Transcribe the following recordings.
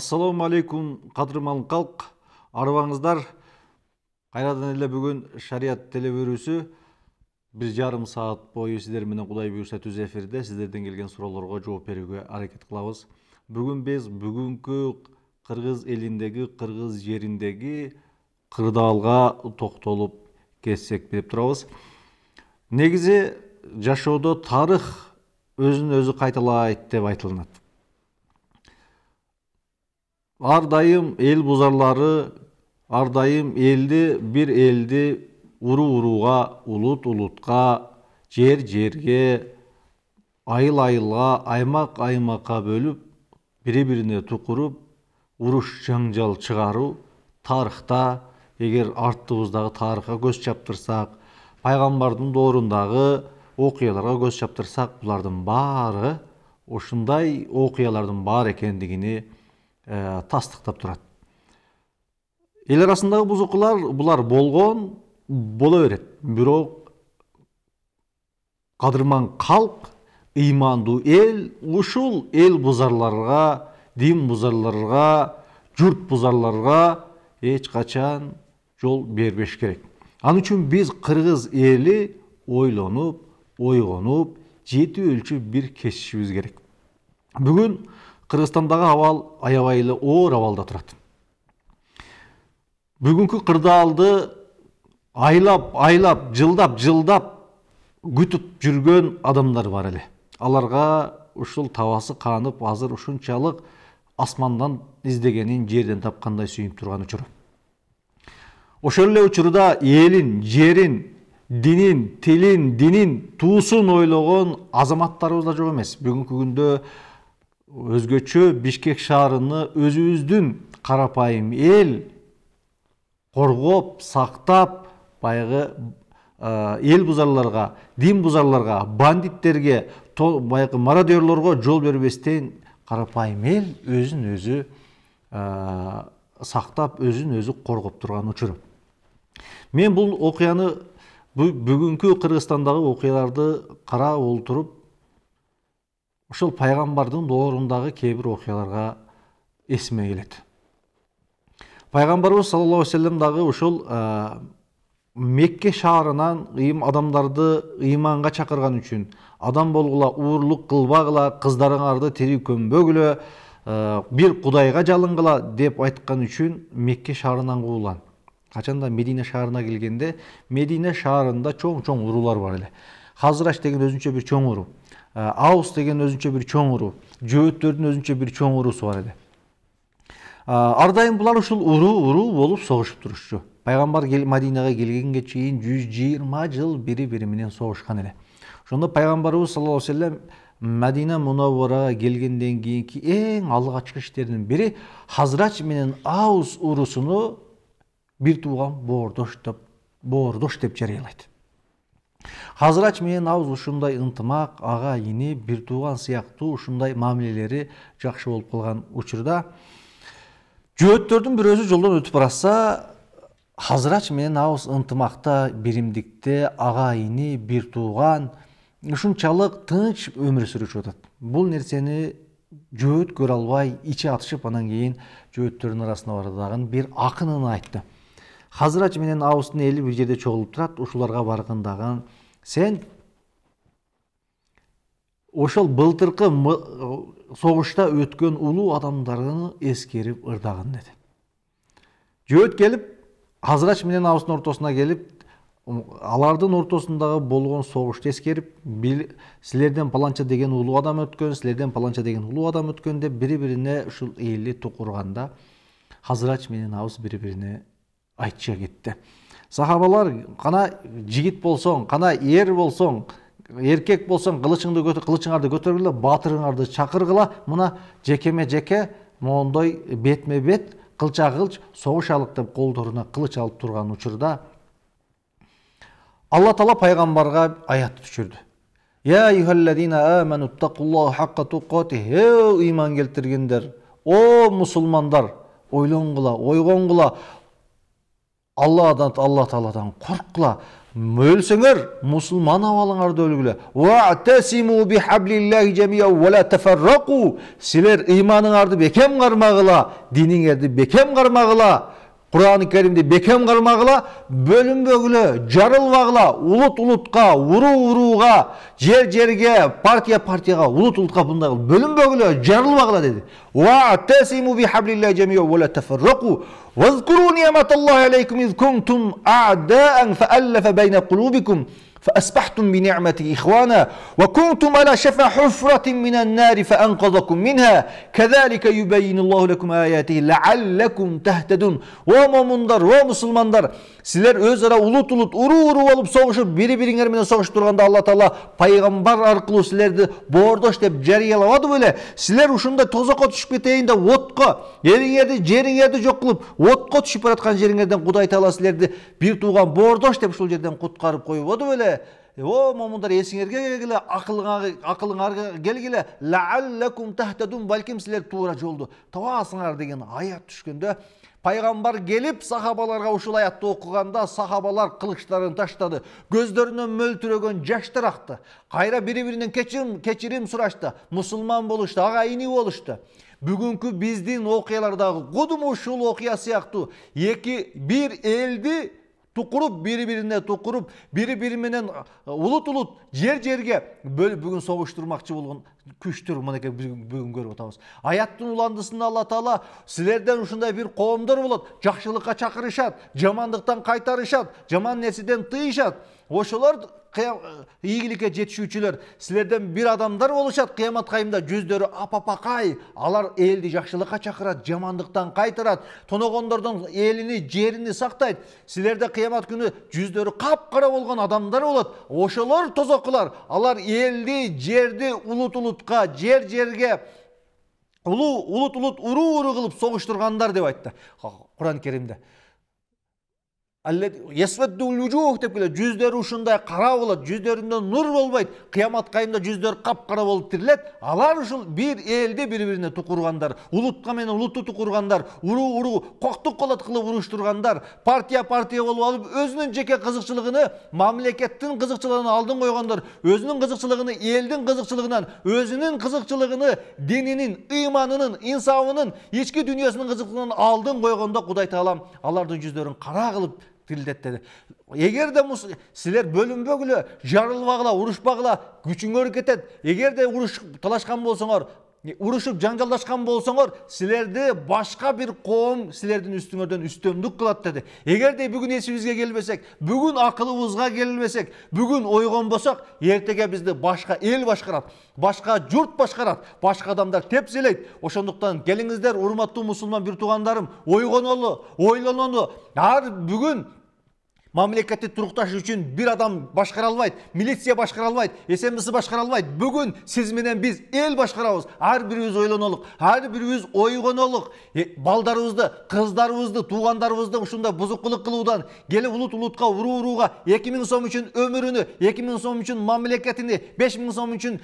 Ассаламу алейкум, қадырман қалқ, арбаңыздар. Қайрадан әлі бүгін шариат телебөрісі біз жарым саат бойы сіздер менен құдай бұйырса түз эфирде сіздерден келген сұрауларға жооп беруге әрекет қылауыз. Бүгін біз бүгінгі қырғыз еліндегі, қырғыз жеріндегі қырдаалға тоқталып кетсек деп тұрабыз. Негізі жашоодо тарих өзін өзі қайталайды деп айтылынады ардайым ел бұзарлары ардайым елді бір елді ұру ұруға ұлут ұлытқа жер жерге айыл айылға аймақ аймаққа бөліп бірі біріне тұқырып ұруш жаңжал шығару тарихта егер артыбыздағы тарихқа көз шаптырсақ пайғамбардың дорындағы оқиғаларға көз шаптырсақ бұлардың бары ошындай оқиғалардың бар екендігіне ә, тастықтап тұрады ел арасындағы бұзықылар бұлар болған бола береді Бірақ қадырман халық ыймандуу эл ушул эл бузарларга дин бузарларга журт бузарларга эч качан жол бербеш керек Ан үчүн биз кыргыз эли ойлонуп ойгонуп жети өлчөп бир кесишибиз керек бүгүн қырғызстандағы авал аябайлы оор абалда тұрады. бүгүнкү кырдаалды айлап айлап жылдап жылдап күтіп жүргөн адамдар бар әлі. аларга ушул табасы қанып, азыр ушунчалык асмандан издегенин жерден тапқандай сүйүнүп турган учур ошол эле учурда элин жерин динин тилин динин туусун ойлогон азаматтарыбыз да жок эмес бүгүнкү күндө өзгөчө бишкек шаарыны өзүбүздүн карапайым эл коргоп сактап баягы эл бузарларга дин бузарларга бандиттерге баягы мародерлорго жол бербестен карапайым эл өзүн өзү сактап өзүн өзү коргоп турган учур мен бул окуяны бүгүнкү кыргызстандагы окуяларды карап олтуруп ошол пайгамбардын доорундагы кээ бир окуяларга эсиме келет пайгамбарыбыз саллаллаху алейхи вассалам дагы ушул мекке шаарынан ыйым адамдарды ыйманга чакырган үчүн адам болгула уурлук кылбагыла кыздарыңарды тирүү көмбөгүлө бир кудайга жалынгыла деп айткан үчүн мекке шаарынан куулган качан да медина шаарына келгенде медина шаарында чоң чоң уруулар бар эле қазыраш деген өзүнчө бир чоң уру аус деген өзүнчө бир чоң уруу жөөттөрдүн өзүнчө бир чоң уруусу бар эле ар дайым булар ушул уруу уруу болуп согушуп турушчу пайгамбар мадинага келгенге чейин жүз жыйырма жыл бири бири менен согушкан эле ошондо пайгамбарыбыз саллаллаху алейхи вассалам мадина мунавварага келгенден кийинки эң алгачкы иштеринин бири хазрач менен ауз уруусуну бир тууган боордош деп боордош деп жарыялайт қазірәч менен абыз ушундай ынтымак ага ини бир тууган сыяктуу ушундай мамилелери жакшы болуп калган учурда жөөттөрдүн бирөөсү жолдон өтүп баратса хазырач менен абыз ынтымакта биримдикте ага ини бир тууган ушунчалык тынч өмүр сүрүшүп атат бул нерсени жөөт көрө албай ичи атышып анан кийин жөөттөрдүн арасына дагы бир акынына айтты хазырач менен абыстын эли бир жерде чогулуп турат ушуларга баргандаган сен ошол былтыркы согушта өткөн улуу адамдарды эскерип ырдагын деди жөөт келип Хазрач менен абыстын ортосуна келип алардын ортосундагы болгон согушту эскерип силерден паланча деген улуу адам өткөн силерден паланча деген улуу адам өткөн деп бири бирине ушул эли тукурганда хазырач менен абыз бири бирине айтчы кетті сахабалар қана жігіт болсоң қана ер болсоң еркек болсаң қылышыңды қылышыңарды көтергіла батырыңарды шақырғыла мына жекеме жеке мондай бетме бет қылча қылыш соғыш деп қолдарына қылыш алып тұрған учурда алла тағала пайғамбарға аят түшірді иман келтіргендер о мұсылмандар ойлонгула ойгонгула алладан алла тағаладан қорққыла өлсеңер мұсылман абалыңарды үлгіле сілер иманыңарды бекем қармағыла диніңерді бекем қармағыла құран кәрімде бекем қармағыла бөлінбегілі жарылмағыла ұлыт ұлытқа ұру ұруға жер жерге партия партияға ұлыт ұлытқа бұндай қылып бөлінбегілі жарылмағыла деді би бихаблилла жамиа уала тафарруку уазкуру нимат аллахи алейкум из кунтум аадаан фааллафа байна кулубикум فأصبحتم بنعمته إخوانا وكنتم على شفا حفرة من النار فأنقذكم منها كذلك يبين الله لكم آياته لعلكم تهتدون о момындар силер өз ара улут улут ұлыт ұру болуп согушуп бири бириңер менен согушуп турганда алла таала пайгамбар аркылуу силерди бордош деп жариялады беле сіздер ушундай тозаққа түсіп кетейін да отко элиңерди жериңерди жок кылып отко түшүп бара жатқан жеріңерден құдай тағала сіздерді бір туған деп ушул жерден беле о момундар есіңерге келгіле ақылыңарға келгіле лааллакум тәхтәдун бәлкім сілер тура жолды табасыңар деген аят түшкенде пайғамбар келіп сахабаларға ушул аятты оқығанда сахабалар қылыштарын таштады көздерінен мөлтіреген жаштар ақты қайра бири биринен кечирим кечирим сұрашты мұсылман болышты ини болышты бүгінгі біздің оқиялардағы құдым ушул оқия сияқты екі бір елді тукуруп бири бирине тукуруп бири бири менен улут улут жер жерге бөлүп бүгүн согуштурмакчы болгон күчтөр мынакей бүгүн көрүп атабыз аяттын уландысында алла таала силерден ушундай бир коомдор болот жакшылыкка чакырышат жамандыктан кайтарышат жаман нерседен тыйышат ошолор ийгиликке э, жетишүүчүлөр силерден бир адамдар болушат кыямат кайымда жүздөрү апапакай алар элди жакшылыкка чакырат жамандыктан кайтарат тоногондордон элини жерини сактайт силерде кыямат күнү жүздөрү капкара болгон адамдар болот ошолор тозокулар алар элди жерди улут улутка жер жерге улуу улут улут уруу уруу кылып согуштургандар деп айтты куран керимде деп келеді жүздері ушундай кара болот жүздөрүндө нур болбойт кыямат кайымда жүздөрү капкара болуп тирилет алар ушул бир элди бири бирине тукургандар улутка менен улутту тукургандар уруу уруу коктук колот кылып уруштургандар партия партия болуп алып өзүнүн жеке кызыкчылыгыны мамлекеттин кызыкчылыгын алдын койгондор өзүнүн кызыкчылыгыны элдин кызыкчылыгынан өзүнүн кызыкчылыгыны дининин ыйманынын инсауының ички дүйнөсүнүн кызыкчылыгынан алдын койгондо кудай таалам алардын жүздөрүн кара кылып тилдет деди эгерде силер бөлүнбөгүлө жарылбагыла урушпагыла күчүңөр кетет эгерде урушуп талашкан болсоңор урушуп жаңжалдашкан болсоңор силерди башка бир коом силердин үстүңөрдөн үстөмдүк кылат деди эгерде бүгүн эсибизге келбесек бүгүн акылыбызга келбесек бүгүн ойгонбосок эртеге бизди башка эл башкарат башка журт башкарат башка адамдар тепселейт ошондуктан келиңиздер урматтуу мусулман бир туугандарым ойгонолу ойлонолу ар бүгүн мамлекетти турукташ үшін бір адам башкара алмайды милиция башкара албайт смс башкара албайт бүгүн сиз менен биз эл башкарабыз ар бирибиз ойлонолук ар бирибиз ойгонолук балдарыбызды кыздарыбызды туугандарыбызды ушундай бузукулук кылуудан келип улут улутка уруу урууга эки миң сом үчүн өмүрүнү эки миң сом үчүн мамлекетини беш миң сом үчүн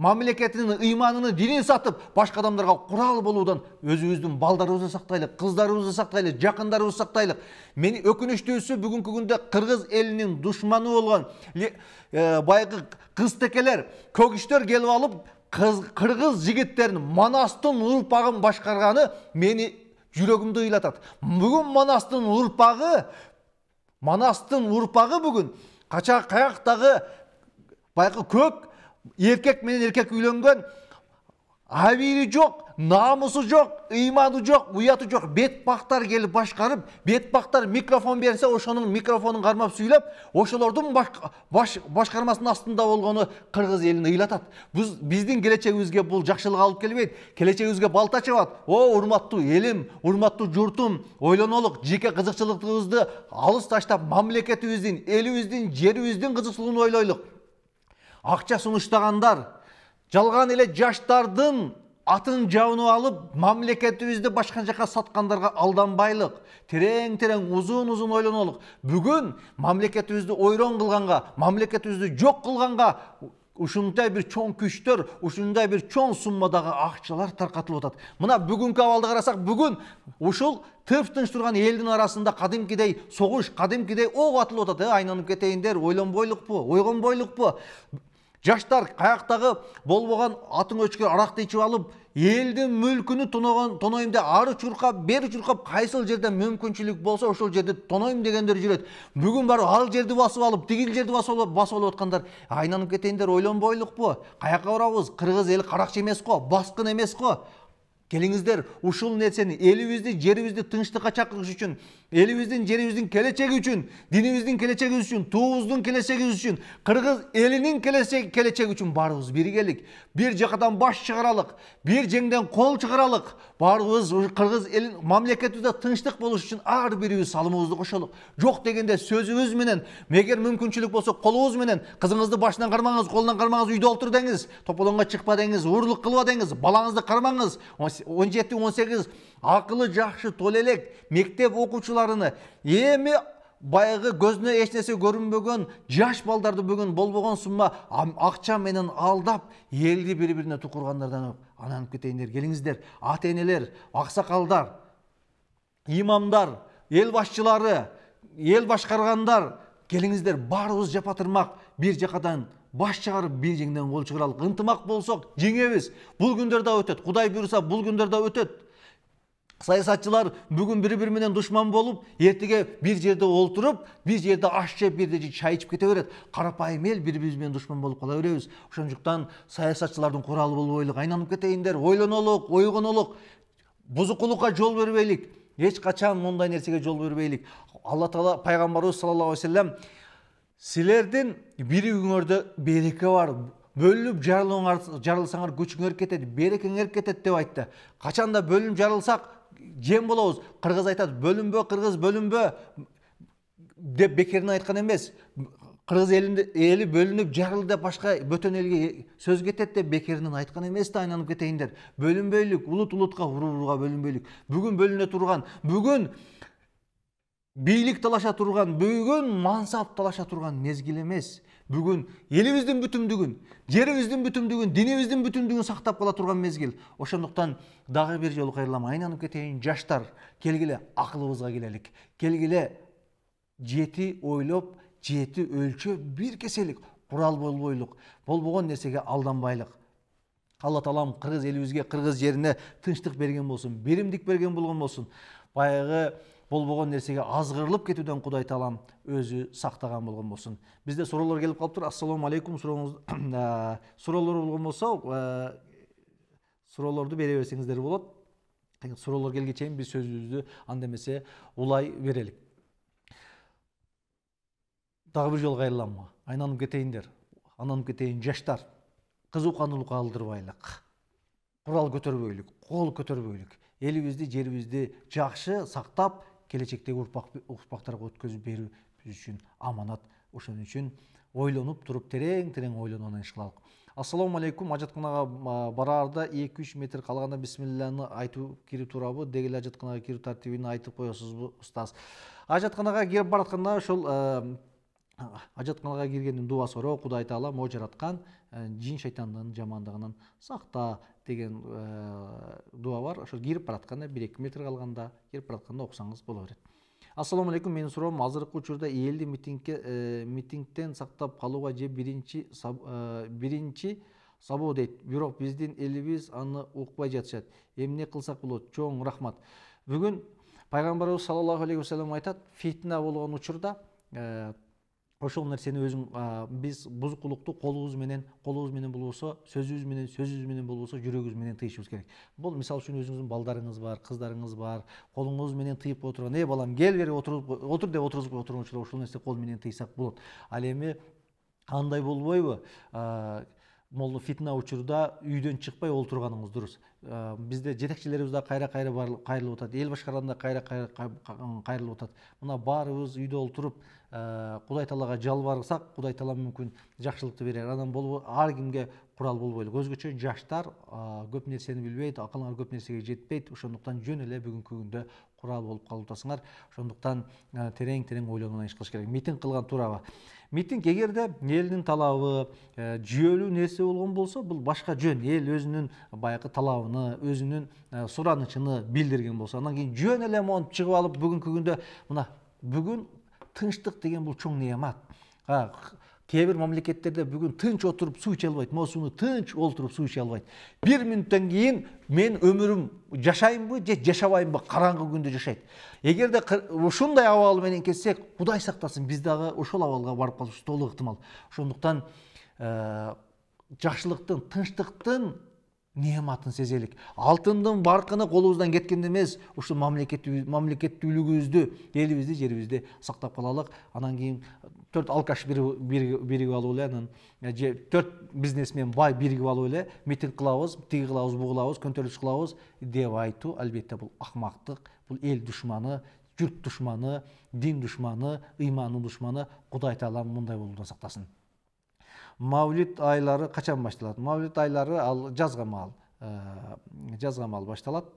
мамлекетінің иманыны дінін сатып башқа адамдарға құрал болудан өзіміздің балдарыбызды сақтайлық кыздарыбызды сақтайлық жақындарымызды сақтайлық мен өкініштісі бүгінгі күнде қырғыз елінің душманы болған ә, байғы қыз текелер көгіштер келіп алып қыз, қырғыз манастын манастың ұрпағын башқарғаны мені жүрегімді ұйлатады бүгін манастың ұрпағы манастың ұрпағы бүгін қача қаяқтағы байқы көк еркек менен еркек үйленген абийири жоқ намысы жоқ ыйманы жоқ уяты жоқ Бетпақтар келіп башқарып бетпақтар микрофон берсе ошоның микрофонын қармап сөйлеп ошолордун башкармасынын астында болгону қырғыз елін ыйлатат біз біздің келечегибизге бұл жақсылық алып келбейт келечегибизге балта чабат о урматтуу элим урматтуу журтум ойлонолук жеке кызыкчылыгыбызды алыс таштап мамлекетибиздин элибиздин жерибиздин кызыкчылыгын ойлойлук акча сунуштагандар жалган эле жаштардын атын жабынып алып мамлекетибизди башка жака саткандарга алданбайлык терең терең узун узун ойлонолук бүгүн мамлекетибизди ойрон кылганга мамлекетибизди жок кылганга ушундай бир чоң күчтөр ушундай бир чоң суммадагы акчалар таркатылып атат мына бүгүнкү абалды карасак бүгүн ушул тыптынч турган элдин арасында кадимкидей согуш кадимкидей ок атылып атат э айланып кетейиндер ойлонбойлукпу ойгонбойлукпу жаштар қаяқтағы бол болған атын өшкір арақты ішіп алып елді мүлкіні тонойм ары чуркап бері чуркап қайсыл жерде мүмкіншілік болса ошол жерде тонойм дегендер жүрет бүгін бар ал жерді басып алып тигил жерді басып алып басып алып жатқандар ойлон бойлық ойлонбойлукпу қаяққа барабыз қырғыз елі қарақшы емес қой басқын емес қой келиңиздер ушул нерсени элибизди жерибизди тынчтыкка чакырыш үчүн элибиздин жерибиздин келечеги үчүн динибиздин келечеги үчүн туубуздун келечеги үчүн кыргыз элинин келечеги үчүн баарыбыз биригелик бир жакадан баш чыгаралык бир жеңден кол чыгаралык баарыбыз кыргыз элин мамлекетибизде тынчтык болуш үчүн ар бирибиз салымыбызды кошолук жок дегенде сөзүбүз менен эгер мүмкүнчүлүк болсо колубуз менен кызыңызды башынан кармаңыз колунан кармаңыз үйдө отур деңиз тополоңго чыкпа деңиз урлук кылба деңиз балаңызды кармаңыз 17-18 ақылы жақшы толелек мектеп оқушыларыны емі баягы көзіне эч көрінбеген көрүнбөгөн жаш балдарды бүгүн болбогон сумма ақша менен алдап елді бір-біріне тукургандардан ананып кетейіндер келіңіздер ата енелер Ақсақалдар, имамдар ел башчылары ел башкаргандар келіңіздер баарыбыз жапа бир жақадан баш чыгарып жеңден кол чыгаралык ынтымақ болсақ жеңебиз бұл күндер да өтеді құдай бұйырса бұл күндер да өтеді саясатшылар бүгін бірі біріменен душман болып ертеге бір жерде отырып бір жерде аш жеп бір жерде шай ішіп кете береді қарапайым ел бір бірімізбен душман болып қала береміз ошондуктан саясатчылардын куралы болбойлук айланып кетейиндер ойлонолук ойгонолук бузукулукка жол бербейлик эч качан мындай нерсеге жол бербейлик алла таала пайгамбарыбыз саллаллаху алейхи силердин биригиңөрдө береке бар бөлүнүп жарылсаңар күчүңөр кетет берекеңер кетет деп айтты качан да бөлүнүп жарылсак жем болобуз кыргыз айтат бөлүнбө кыргыз бөлүнбө деп бекерден айткан эмес кыргыз эли бөлүнүп жарылды деп башка бөтөн элге сөз кетет деп бекеринен айткан эмес да айланып кетейиндер бөлүнбөйлүк улут улутка уру бөлүнбөйлүк бүгүн бөлүнө турган бүгүн бийлик талаша турган бөгөн мансап талаша турган мезгил эмес бүгүн элибиздин бүтүмдүгүн жерибиздин бүтүмдүгүн динибиздин бүтүмдүгүн сактап кала турган мезгил ошондуктан дагы бир жолу кайрылам айланып кетейин жаштар келгиле акылыбызга келелик келгиле жети ойлоп жети өлчөп бир кеселик курал болбойлук болбогон нерсеге алданбайлык алла таалам кыргыз элибизге кыргыз жерине тынчтык берген болсун биримдик берген болгон болсун баягы бұл болған нәрсеге азғырылып кетуден құдай тағалам өзі сақтаған болған болсын бізде сұраулар келіп қалып тұр ассалаумағалейкум сұрауыңыз ә, сұраулар болған болса ә, сұрауларды бере берсеңіздер болады сұраулар келгенге шейін біз сөзімізді анда емесе улай берелік дагы бир жолу кайрыламма айланып кетейиндер айланып кетейин жаштар кызыканууну калдырбайлык құрал көтөрбөйлүк қол көтөрбөйлүк элибизди жерибизди жақсы сақтап келечектегі ұрпақ, ұрпақтарға өткізіп беру біз үшін аманат ошон үчүн ойлонуп туруп терең терең иш кылалык ассалому алейкум ажатканага бараарда эки үч метр калганда бисмилланы айтып кирип турабы деги эле ажатканага кирүү тартибин айтып коесузбу устаз ажатканага кирип баратканда ошол ажатканага киргендин дубасы ороқ кудай таалам мо жараткан Э, жин шайтандын жамандығынан сақта деген э, дуа бар ошо кирип баратканда бир эки метр калганда кирип баратканда окусаңыз боло берет ассалому алейкум менин суроом азыркы учурда элди митингке э, митингтен сактап калууга же биринчи биринчи сабоо дейт бирок биздин элибиз аны укпай жатышат эмне кылсак болот чоң рахмат бүгүн пайгамбарыбыз саллаллаху алейхи вассалам айтат фитна болгон учурда ошол нерсени өзүң биз бузукулукту колубуз менен колубуз менен болбосо сөзүбүз менен сөзүбүз менен болбосо жүрөгүбүз менен тыйышыбыз керек бул мисалы үчүн өзүңүздүн балдарыңыз бар кыздарыңыз бар колуңуз менен тыйып отурган эй балам кел бери отур деп отургузуп отурган учурда ушул нерсе кол менен тыйсак болот ал эми андай болбойбу мол фитна учурда үйдөн чыкпай отурганыңыз дурус э, бизде жетекчилерибиз дагы кайра кайра кайрылып атат эл башкарган да кайра кайра кайрылып атат мына баарыбыз үйдө отуруп э, кудай таалага жалбарсак кудай таала мүмкүн жакшылыкты берер анан бул ар кимге курал болбойлук өзгөчө жаштар э, көп нерсени билбейт акылыңар көп нерсеге жетпейт ошондуктан жөн эле бүгүнкү күндө курал болуп атасыңар ошондуктан терең терең ойлонуп иш кылыш керек митинг кылган туурабы митинг егерде элдин талабы э, жүйөлүү нерсе болгон болсо бул башка жөн эл өзүнүн баягы талабыны өзүнүн э, суранычыны билдирген болсо одан кийин жөн эле монтип чыгып алып бүгүнкү күндө мына бүгүн тынчтык деген бул чоң неямат кейбір мамлекеттерде бүгін тынч отырып су іше албайт сууну тынч отырып, су іше албайт бир мүнөттөн кийин мен өмүрүм жашайынбы же жашабайынбы караңгы күндө жашайт эгерде ушундай абал менен келсек кудай сактасын биз дагы ошол абалга барып калышыбыз толук ыктымал ошондуктан э, жакшылыктын тынчтыктын неғматын сезелік алтындың барқыны қолыбыздан кеткен емес ушул мамлекеттүүлүгүбүздү элибизди жерибизди сактап калалык анан кийин төрт алкаш биригип алып эле э, же төрт бизнесмен бай биригип алып эле митинг кылабыз тиги кылабыз бул кылабыз көтөрүлүш кылабыз деп айтуу албетте бул акмактык бул эл душманы журт душманы дин душманы ыймандын душманы кудай таалам мындай болуудан сактасын мавлид айлары қашан башталат мавлид айлары ал жазга маал жазга маал башталат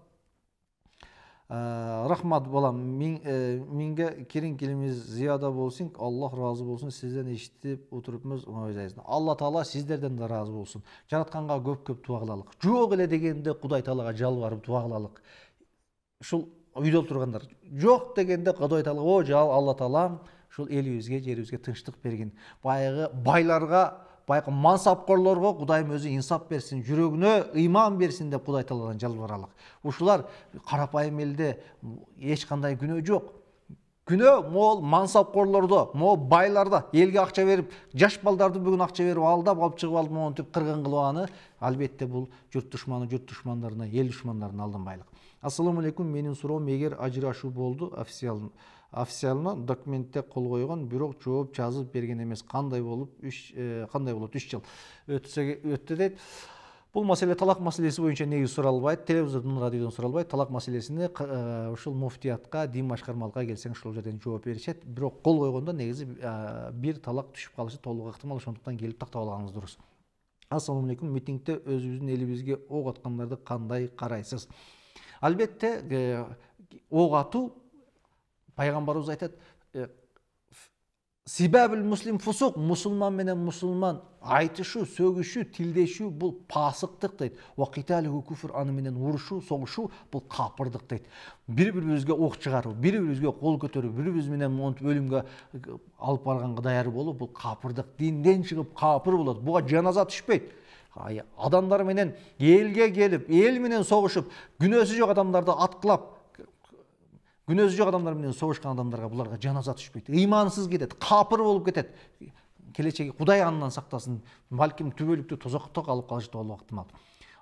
рахмат балам менге керең келеміз зияда болсын аллах разы болсын сізден естіп отырыпмыз алла таала сіздерден де разы болсын жаратқанға көп көп дуа кылалык жоқ эле дегенде құдай таалага жалбарып дуа кылалык ушул үйдө отургандар жоқ дегенде құдай тағала о алла таалам ушул элибизге жерибизге тынчтык бергин баягы байларга баягы мансапкорлорго кудайым өзі инсап берсін жүрегіне ыйман берсін деп құдай тааладан жалбаралык ушулар карапайым элде эч кандай күнөө жок күнөө мол мансапкорлордо мол байларда елге ақша берип жас балдарды бүгін ақша берип алдап алып шығып алып монтип кыргын кылып аны албетте бул журт душманы журт душмандарына эл душмандарына алданбайлык ассалому алейкум менин суроом эгер ажырашуу болду официально документте қол қойған бирок жооп жазып берген емес қандай болып үч қандай э, болот үч жыл өтсө өтті дейт бұл маселе талак маселеси боюнча негизи суралбайт телевизордон радиодон суралбайт талак маселесине э, ушул муфтиятка дин башкармалыкка келсең ушул жерден жооп беришет бирок кол койгондо негизи э, бир талак түшүп калышы толук ыктымал ошондуктан келип тактап алганыңыз дурус ассалому алейкум митингде өзүбүздүн элибизге ок аткандарды кандай карайсыз албетте ок атуу пайғамбарымыз айтады сибәбіл муслим фусуқ мұсылман менен мұсылман айтышу сөгішу тилдешүү бұл пасықтық дейді. уақиталу куфр аны менен урушуу согушуу бул капырдык дейт бір бирибизге ок чыгаруу бири бирибизге кол көтөрүү бири бирибиз менен өлімге алып барғанға даяр болу бұл қапырдық динден шығып қапыр болады Бұға жаназа түшпөйт адамдар менен элге келип эл менен согушуп күнөөсү адамдарды атқылап күнөөсү жоқ адамдар менен согушкан адамдарга буларга жаназа түшпөйт ыймансыз кетет капыр болуп кетет келечеги кудай андан сактасын балким түбөлүктүү тозокто калып калышы жатып болуп ыктымал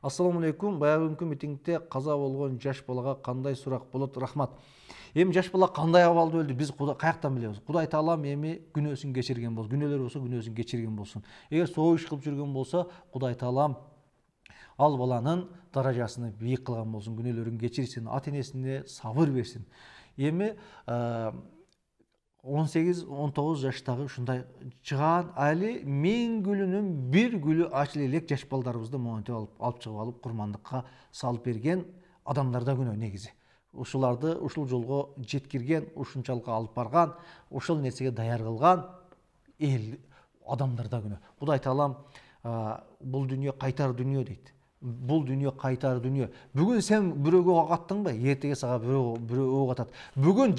ассалому алейкум баягүнкү митингте қаза болгон жаш балаға кандай сурак болот рахмат эми жаш бала кандай абалда өлдү биз каяктан билебиз кудай таалам эми күнөөсүн кечирген болсун күнөөлөр болсо күнөөсүн кечирген болсун эгер согуш кылып жүргөн болсо кудай таалам ал баланын даражасын бийик кылган болсун күнөөлөрүн кечирсин ата энесине сабыр берсин эми 18-19 жаштагы ушундай чыгаан али мен бир гүлү ачыла элек жаш балдарыбызды монтип алып алып чыгып алып курмандыкка салып берген адамдарда күнөө негизи ушуларды ушул жолго жеткирген ушунчалык алып барган ошол нерсеге даяр кылган эл адамдарда күнөө кудай таалам бул дүйнө кайтар дүйнө дейт бұл дүние қайтар дүние бүгін сен біреуге оқ аттың ба ертеге саған біреу біреу оқ атады бүгін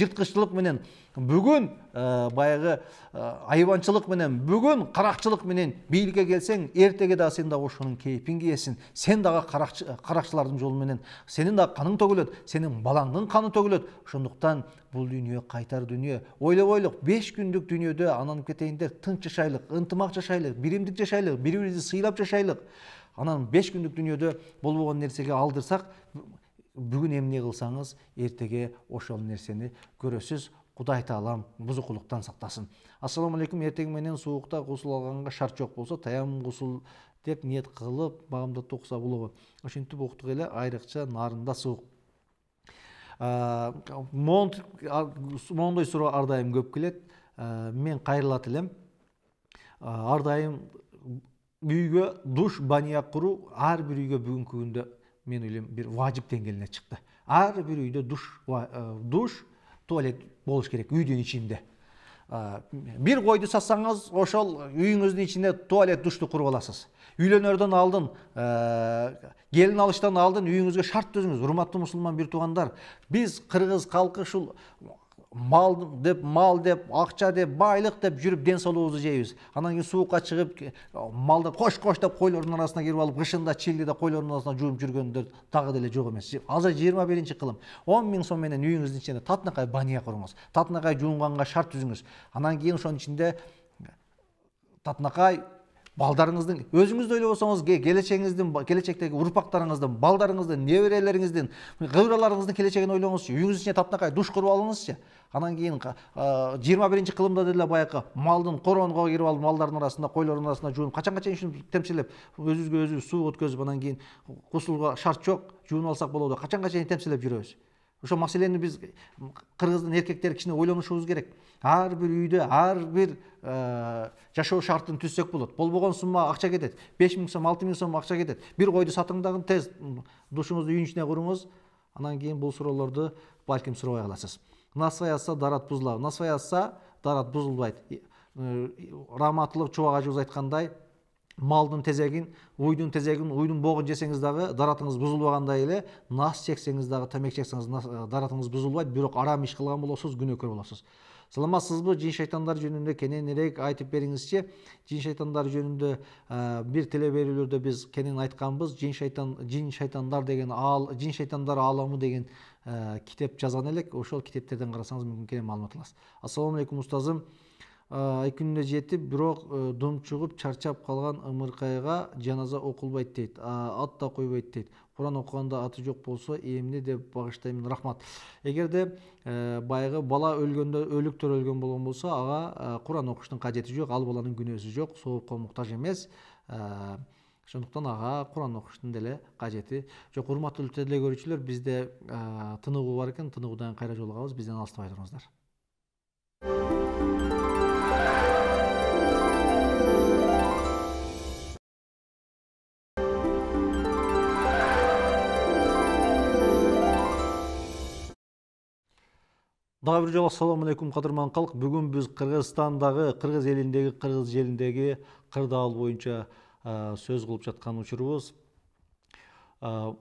менен бүгін ә, баяғы ә, айуаншылық менен бүгін қарақшылық менен билікке келсең ертеге да сен дағы ошонун кейпин киесің сен дағы каракчылардын қарақшылардың жолыменен сенің дағы қаның төгіледі сенің балаңның қаны төгіледі ошондуктан бұл дүние қайтар дүние ойлап ойлық беш күндік дүниеде ананып кетейіндер тынч жашайлық ынтымақ жашайлық биримдик жашайлық бири бирибизди сыйлап жашайлық анан беш күндүк дүйнөдө болбогон нерсеге алдырсак бүгүн эмне кылсаңыз эртеге ошол нерсени көрөсүз кудай таалам бузукулуктан сактасын ассалому алейкум эртең менен суукта гусул алганга шарт жок болсо таям гусул деп ниет кылып багымдатуу тоқса болобу ошентип уктук эле айрыкча нарында суук моундай суроо ар дайым көп келет мен кайрылат элем ар дайым үйге душ бания құру әрбір үйге бүгінгі күнде мен ойлаймын бір важип деңгейіне шықты әрбір үйде душ душ туалет болуш керек үйдүн ичинде бир койду сатсаңыз ошол үйүңүздүн ичинде туалет душту куруп аласыз үйлөнөрдөн алдын келин алыштан алдын үйүңүзгө шарт түзүңүз урматтуу мусулман бир туугандар биз кыргыз калкы ушул мал деп мал деп ақша деп байлық деп жүріп денсаулығымызды жейміз анан кейін суыққа шығып малды қош қош деп қойлардың арасына кіріп алып кышында чилиде қойлардың арасына жуып жүргендер тағы деле жоқ емес азыр жыйырма биринчи қылым. он миң сом менен үйіңіздің ішінде татынакай бания құрыңыз татынакай жуунганга шарт түзіңіз анан кейін ошонун ичинде татынакай балдарыңыздың өзіңіз ойлап болсаңыз келешегіңіздің келешектегі ұрпақтарыңыздың балдарыңыздың неберелеріңіздің қыбыраларыңыздың келешегін ойлаңызшы үйіңіздің ішіне тапнақай душ құрып алыңызшы анан кейін жыйырма биринчи кылымда деле баягы малдын қорғанға кирип алып малдардын арасында койлордун арасында жуынып качанга чейин ушинтип темшелеп өзүбүзгө өзүбүз су өткөзүп анан кейін кусулга шарт жоқ жуынып алсак болады качанга чейин темшелеп жүрөбүз ошол маселени биз кыргыздын эркектери кичине ойлонушубуз керек ар бир үйдө ар бир жашоо шартын түзсөк болот болбогон сумма акча кетет беш миң сом алты миң сом акча кетет бир койду сатың дагы тез душуңузду үйүн ичине куруңуз анан кийин бул суроолорду балким сурабай каласыз насыбай атса дарат бузулабы насыбай атса дарат бузулбайт раматылык чубак ажыбыз айткандай малдың тезегін уйдун тезегін уйдун боғын жесеңіз дағы даратыңыз бузулбагандай эле нас чексеңиз дагы тамеки чексеңиз э, даратыңыз бузулбайт бирок арам иш кылган болосуз күнөөкөр болосуз саламатсызбы жин шайтандар жөнүндө кененирээк айтып бериңизчи жин шайтандар жөнүндө э, бир бир телеберүүлөрдө биз кенен айтканбыз жин шайтан жин шайтандар деген ал жин шайтандар ааламы деген э, китеп жазган элек ошол китептерден карасаңыз мүмкүн кенен маалымат аласыз ассалому алейкум устазым айкүнүө жетип бирок э, думчугуп чарчап калган ымыркайга жаназа окулбайт дейт ат да койбойт дейт куран окуганда аты жок болсо эмне деп багыштаймын рахмат эгерде э, баягы бала өлгөндө өлүктөр өлгөн болгон болсо ага э, куран окуштун кажети жок ал баланын күнөөсү жок соопко муктаж эмес ошондуктан ага куран окуштун деле кажети жок урматтуу теле көрүүчүлөр бизде тыныгуу бар экен тыныгуудан кайра жолугабыз бизден алыстабай туруңуздар дагы бир жолу алейкум, алейкум кадырман Бүгін біз қырғызстандағы, қырғыз еліндегі, қырғыз кыргыз қырда кырдаал боюнча э, сөз кылып жаткан учурубуз э,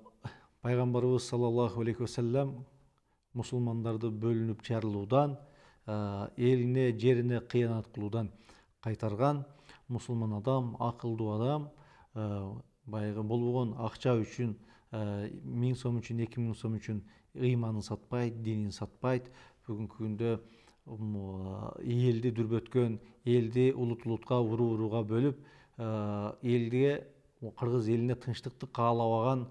пайгамбарыбыз саллаллаху алейкум салам, мусулмандарды бөлүнүп жарылуудан еліне, э, жеріне кыянат кылуудан кайтарган мусулман адам ақылды адам баягы болбогон акча үчүн миң сом үшін, эки миң сом үшін ыйманын сатпайт динин сатпайт бүгүнкү күндө элди дүрбөткөн элди улут улутка уруу урууга бөлүп элге кыргыз элине тынчтыкты каалабаган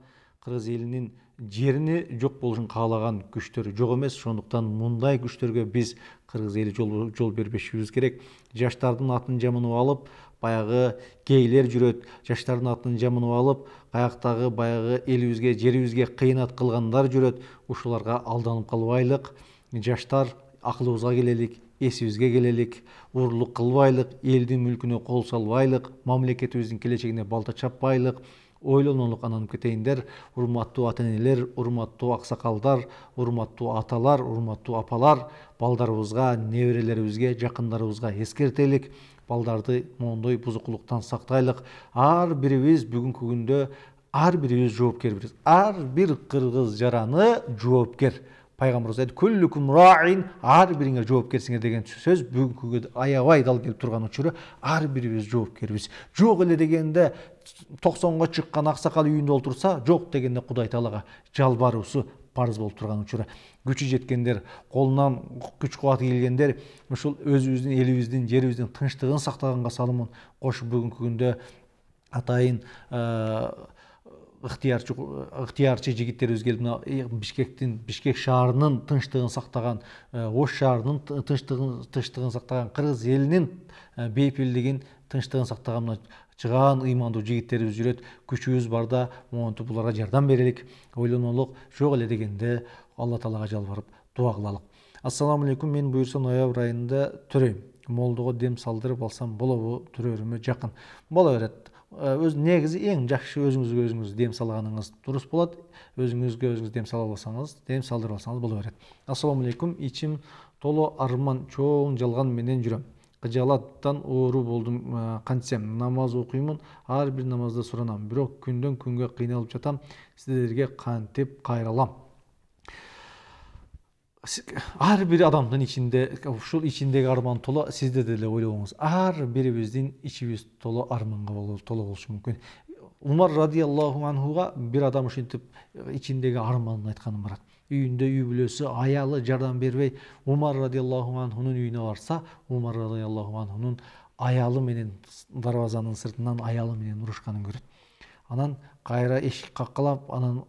кыргыз элинин жерини жок болушун каалаган күчтөр жок эмес ошондуктан мындай күчтөргө биз кыргыз эли жол, бербешибиз керек жаштардын атын жамынып алып баягы гейлер жүрөт жаштардын атын жамынып алып каяктагы баягы элибизге жерибизге кыйнат кылгандар жүрөт ушуларга алданып калбайлык жаштар ақылыбызға келелік есімізге келелік ұрлық қылбайлық елдің мүлкіне қол салбайлық мемлекетіміздің келешегіне балта чаппайлык ойлонолук анан кетейиндер урматтуу ата энелер урматтуу аксакалдар урматтуу аталар урматтуу апалар балдарыбызга неберелерибизге жакындарыбызга эскертелик балдарды моундай бузукулуктан сактайлык ар бирибиз бүгүнкү күндө ар бирибиз жоопкербиз ар бир кыргыз жараны жоопкер пайғамбарымыз айтты күллікум раин әрбіріңер жауапкерсіңер деген сөз бүгінгі аябай дал келіп тұрған учуру ар бирибиз жоопкербиз жок эле дегенде токсонго шыққан ақсақал үйінде отырса жоқ дегенде құдай таалага жалбаруусу парыз болып тұрған учуру күші жеткендер колунан күш кубаты келгендер ушул өзүбүздүн элибиздин жерибиздин тынчтыгын сактаганга салымын кошуп бүгүнкү күндө атайын ыктыярчы ыктыярчы жигиттер өзү келип мына бишкектин бишкек шаарынын тынчтыгын сактаган э, ош шаарынын тынчтыгын тынчтыгын сактаган кыргыз элинин э, бейпилдигин тынчтыгын сактаган мына чыгаан ыймандуу жигиттерибиз жүрөт күчүбүз барда монтип буларга жардам берелик ойлонолук жок эле дегенде алла таалага жалбарып дуа кылалык ассаламу алейкум мен буюрса ноябрь айында төрөйм молдого дем салдырып алсам болобу төрөөрүмө жакын боло берет Э, өз негізі ең жақсы өзіңізге өзіңіз дем салғаныңыз дұрыс болады өзіңізге өзіңіз дем сала алсаңыз дем салдыра алсаңыз бола береді ассалаумағалейкум ичим толы арман чоң жалған менен жүрөм кыжалаттан оору болдум кантсем э, намаз окуймун ар бир намазда суранам бирок күндөн күнгө кыйналып жатам сиздерге кантип кайрылам ар бир адамдын ичинде ушул ичиндеги арман толо сизде деле ойлобоңуз ар бирибиздин ичибиз толо арманга толо болушу мүмкүн умар радиаллаху анхуга бир адам ушинтип ичиндеги арманын айтканын барат үйүндө үй бүлөсү аялы жардам бербей умар радиаллаху анхунун үйүнө барса умар радиаллаху анхунун аялы менен дарбазанын сыртынан аялы менен урушканын көрөт анан кайра эшик каккалап анан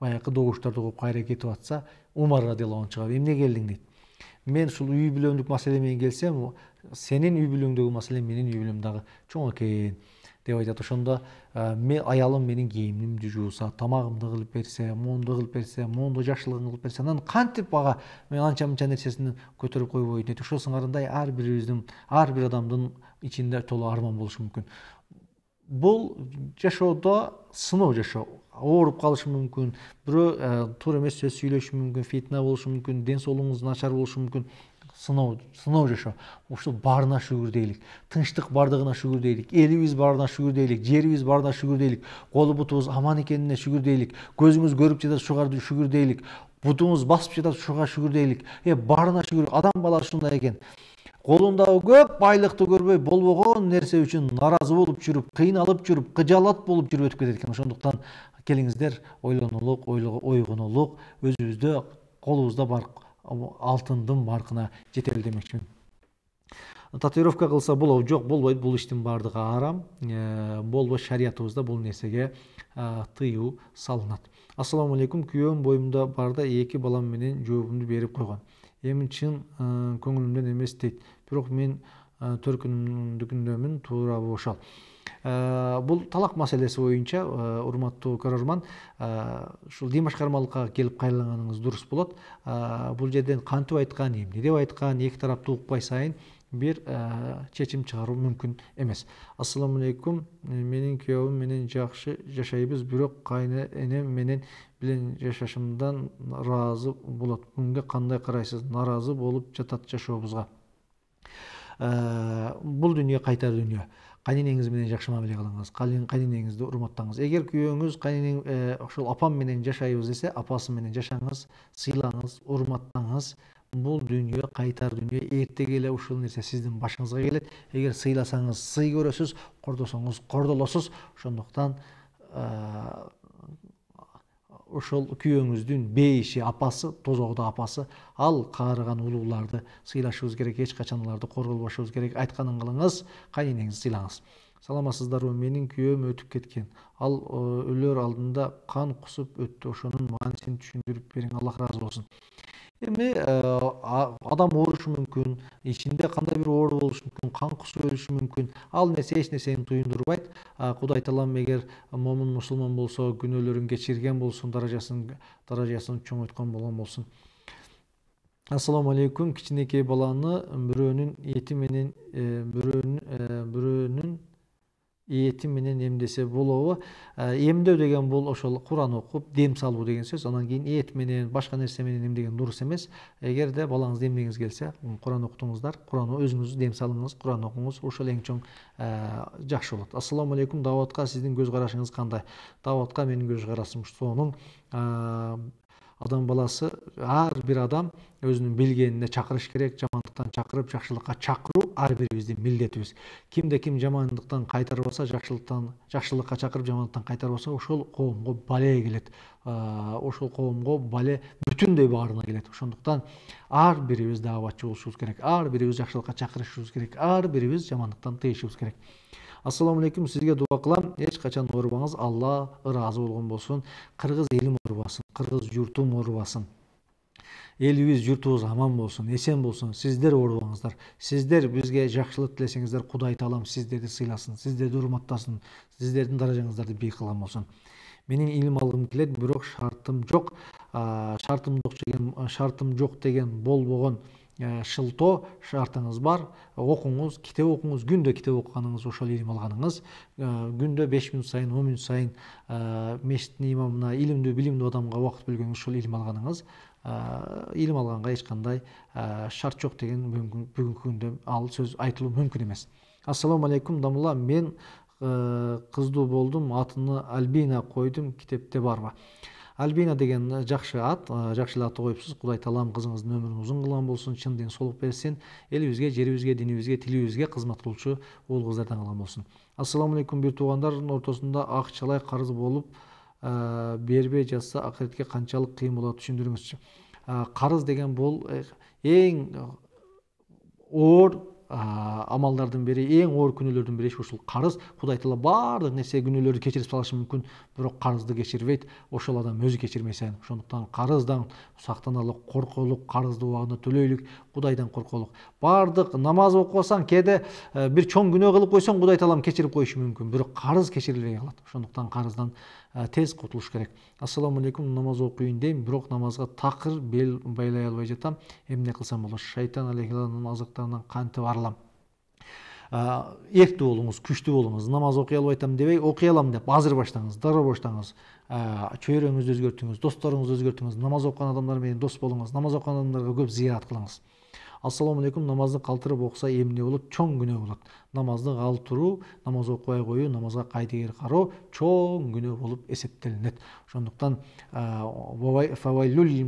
баягы добуштарды угуп кайра кетип атса умар радиаллаху шығады эмне келдиң дейді мен ушул үй бүлөмдүк маселе менен келсем сенин үй бүлөңдөгү маселе менин үй бүлөм дагы чоң экен деп айтат ошондо мен аялым менин кийимимди жууса тамагымды кылып берсе моунду кылып берсе моунду жакшылыгын кылып берсе анан кантип ага мен анча мынча нерсесин көтөрүп койбойт дейт ошо сыңарындай ар бирибиздин ар бир адамдын ичинде толо арман болушу мүмкүн бул жашоодо сыноо жашоо ауырып қалышы мүмкін біреу ә, тура емес сөз сөйлеші мүмкін фитна болушы мүмкін денсаулығыңыз нашар болушы мүмкін сынау сынау жасау ошо барына шүгүр дейлик тынчтык бардыгына шүгүр дейлик элибиз барына шүгүр дейлик жерибиз барына шүгүр дейлик колу бутубуз аман экенине шүгүр дейлик көзүңүз көрүп жатат ушуга шүгүр дейлик бутуңуз басып жатат ушуга шүгүр дейлик э барына шүгүр адам баласы ушундай экен колундагы көп байлыкты көрбөй болбогон нерсе үчүн наразы болуп жүрүп кыйналып жүрүп кыжалат болуп жүрүп өтүп кетет экен ошондуктан Келіңіздер келиңиздер ойлы ойгонулук өзүбүздө колубузда бар алтындын барқына жетели демекчимин татуировка кылса болобу жоқ болбойт бұл іштің баардыгы арам э, болбой шариятыбызда бұл нерсеге э, тыюу салынат ассалому алейкум күйеуім боюмда барда екі эки балам менен беріп берип койгон эми чын э, көңілімден емес дейді бирок мен төркүнүмдүкүндөмүн туурабы ошол Э, бул талак маселеси боюнча э, урматтуу көрөрман ушул э, димаш келіп келип кайрылганыңыз болады болот бул жерден кантип айтқан эмне деп айтқан эки тарапты укпай сайын бир чечим чыгаруу мүмкүн эмес ассалому алейкум менин күйөөм менен жакшы жашайбыз бирок қайны энем менен билен жашашымдан ыраазы болот мынга кандай карайсыз нааразы болуп жатат жашообузга бул дүние кайтар дүние кайненеңиз менен жақсы мамиле кылыңыз кайненеңизди урматтаңыз эгер күйөөңүз кайненең ошол апам менен жашайбыз десе апасы менен жашаңыз сыйлаңыз урматтаңыз бул дүйнө қайтар дүйнө эртеге эле ушул нерсе сиздин башыңызга келет эгер сыйласаңыз сый көрөсүз кордосоңуз кордолосуз ошондуктан ошол күйөөңүздүн бейиши апасы да апасы ал қарыған улууларды сыйлашыбыз керек эч качан аларды корголбошубуз керек айтканын кылыңыз кайненеңизди сыйлаңыз саламатсыздарбы менин күйөөм өтүп кеткен ал өлер алдында қан кусуп өтті ошонун маанисин сен түшүндүрүп бериң аллах ыраазы болсун эми адам оорушу мүмкүн ичинде кандай бир оору болушу мүмкүн кан кусуп өлүшү мүмкүн ал нерсе эч нерсени туюндурбайт кудай таалам эгер момун мусулман болсо күнөөлөрүн кечирген болсун даражасын даражасын чоңойткон болгон болсун ассалому алейкум кичинекей баланы бирөөнүн эти менен э, э, бирөөнүн еті менен емдесе болобу эмдөө деген бул ошол куран окуп дем салуу деген сөз анан кийин эт менен башка нерсе менен эмдеген дурус эмес эгерде балаңызды эмдегиңиз келсе куран окутуңуздар куран өзүңүз дем салыңыз куран окуңуз ошол эң чоң жакшы болот ассалому алейкум дааватка сиздин көз карашыңыз кандай дааватка менин көз карашым сонун адам баласы ар бир адам өзүнүн билгенине чакырыш керек жамандыктан чакырып жакшылыкка чакыруу ар бирибиздин милдетибиз кимде ким жамандыктан кайтарып алса жакшылыктан жакшылыкка чакырып жамандыктан кайтарып алса ошол коомго бале келет ошол коомго бале бүтүндөй баарына келет ошондуктан ар бирибиз даабатчы болушубуз керек ар бирибиз жакшылыкка чакырышыбыз керек ар бирибиз жамандыктан тыйышыбыз керек ассаламу алейкум сізге дұға қылам ешқашан орбаңыз алла ыразы болған болсын қырғыз елім орбасын қырғыз жұртым орбасын еліміз жұртымыз аман болсын есен болсын сіздер орбаңыздар сіздер бізге жақсылық тілесеңіздер құдай тағалам сіздерді сыйласын сіздерді құрматтасын сіздердің даражаңыздарды биік қылған болсын менің ілім алғым келеді бірақ шартым жоқ шартым жоқ деген шартым жоқ деген бол Э, шылто шартыңыз бар оқыңыз кітап оқыңыз күнде китеп оқығаныңыз ошол илим алганыңыз э, күндө беш минут сайын он минут сайын э, мешіттің имамына илимдүү билимдүү адамға убакыт бөлгөнүңүз ошол илим алганыңыз илим алганга эч кандай шарт жок деген бүгүнкү күндө ал сөз айтылуу мүмкүн эмес ассалому алейкум дамула мен кыздуу болдум атыны альбина койдум китепте барбы альбина деген э, жақшы ат э, жақшы ат қойыпсыз құдай талам қызыңыздың өмірін ұзын қылған болсын шын ден берсін елімізге жерімізге дінімізге тілімізге қызмет қылушы ол қыздардан қалған болсын ассалаумағалейкум бір туғандардың ортасында ақшалай қарыз болып ә, э, бербей жатса ақыретке қаншалық қиын болады түсіндіріңізші қарыз деген бұл ең оор амалдардын бири ең оор күнөөлөрдүн бири ушул карыз кудай тағала баардык нерсе күнөөлөрдү кечирип салышы мүмкүн бирок карызды кечирбейт ошол адам өзү кешірмесе ошондуктан карыздан сактаналык корколук карызды убагында төлөйлүк кудайдан корколук баардык намаз окубасаң кээде бир чоң күнөө кылып койсоң кудай таалам кечирип коюшу мүмкүн бирок карыз кечирилбей калат ошондуктан карыздан тез құтылыш керек ассалаумағалейкум намаз оқиын деймін бірақ намазға тақыр бел байлай албай жатам эмне кылсам болот шайтан алейхиланын азыктарынан кантип арылам эркти болуңуз күчтүү болуңуз намаз окуй албай атам дебей окуй алам деп азыр баштаңыз дароо баштаңыз чөйрөңүздү өзгөртүңүз досторуңузду өзгөртүңүз намаз окуган адамдар менен дос болуңуз намаз окуган адамдарга көп зыярат кылыңыз алейкум, намазды қалтырып оқыса ем эмне болот чоң күнә болады, намазды калтыруу намаз қою намазға қайта кайдыгер қарау чоң күнә болып эсептелинет ошондуктан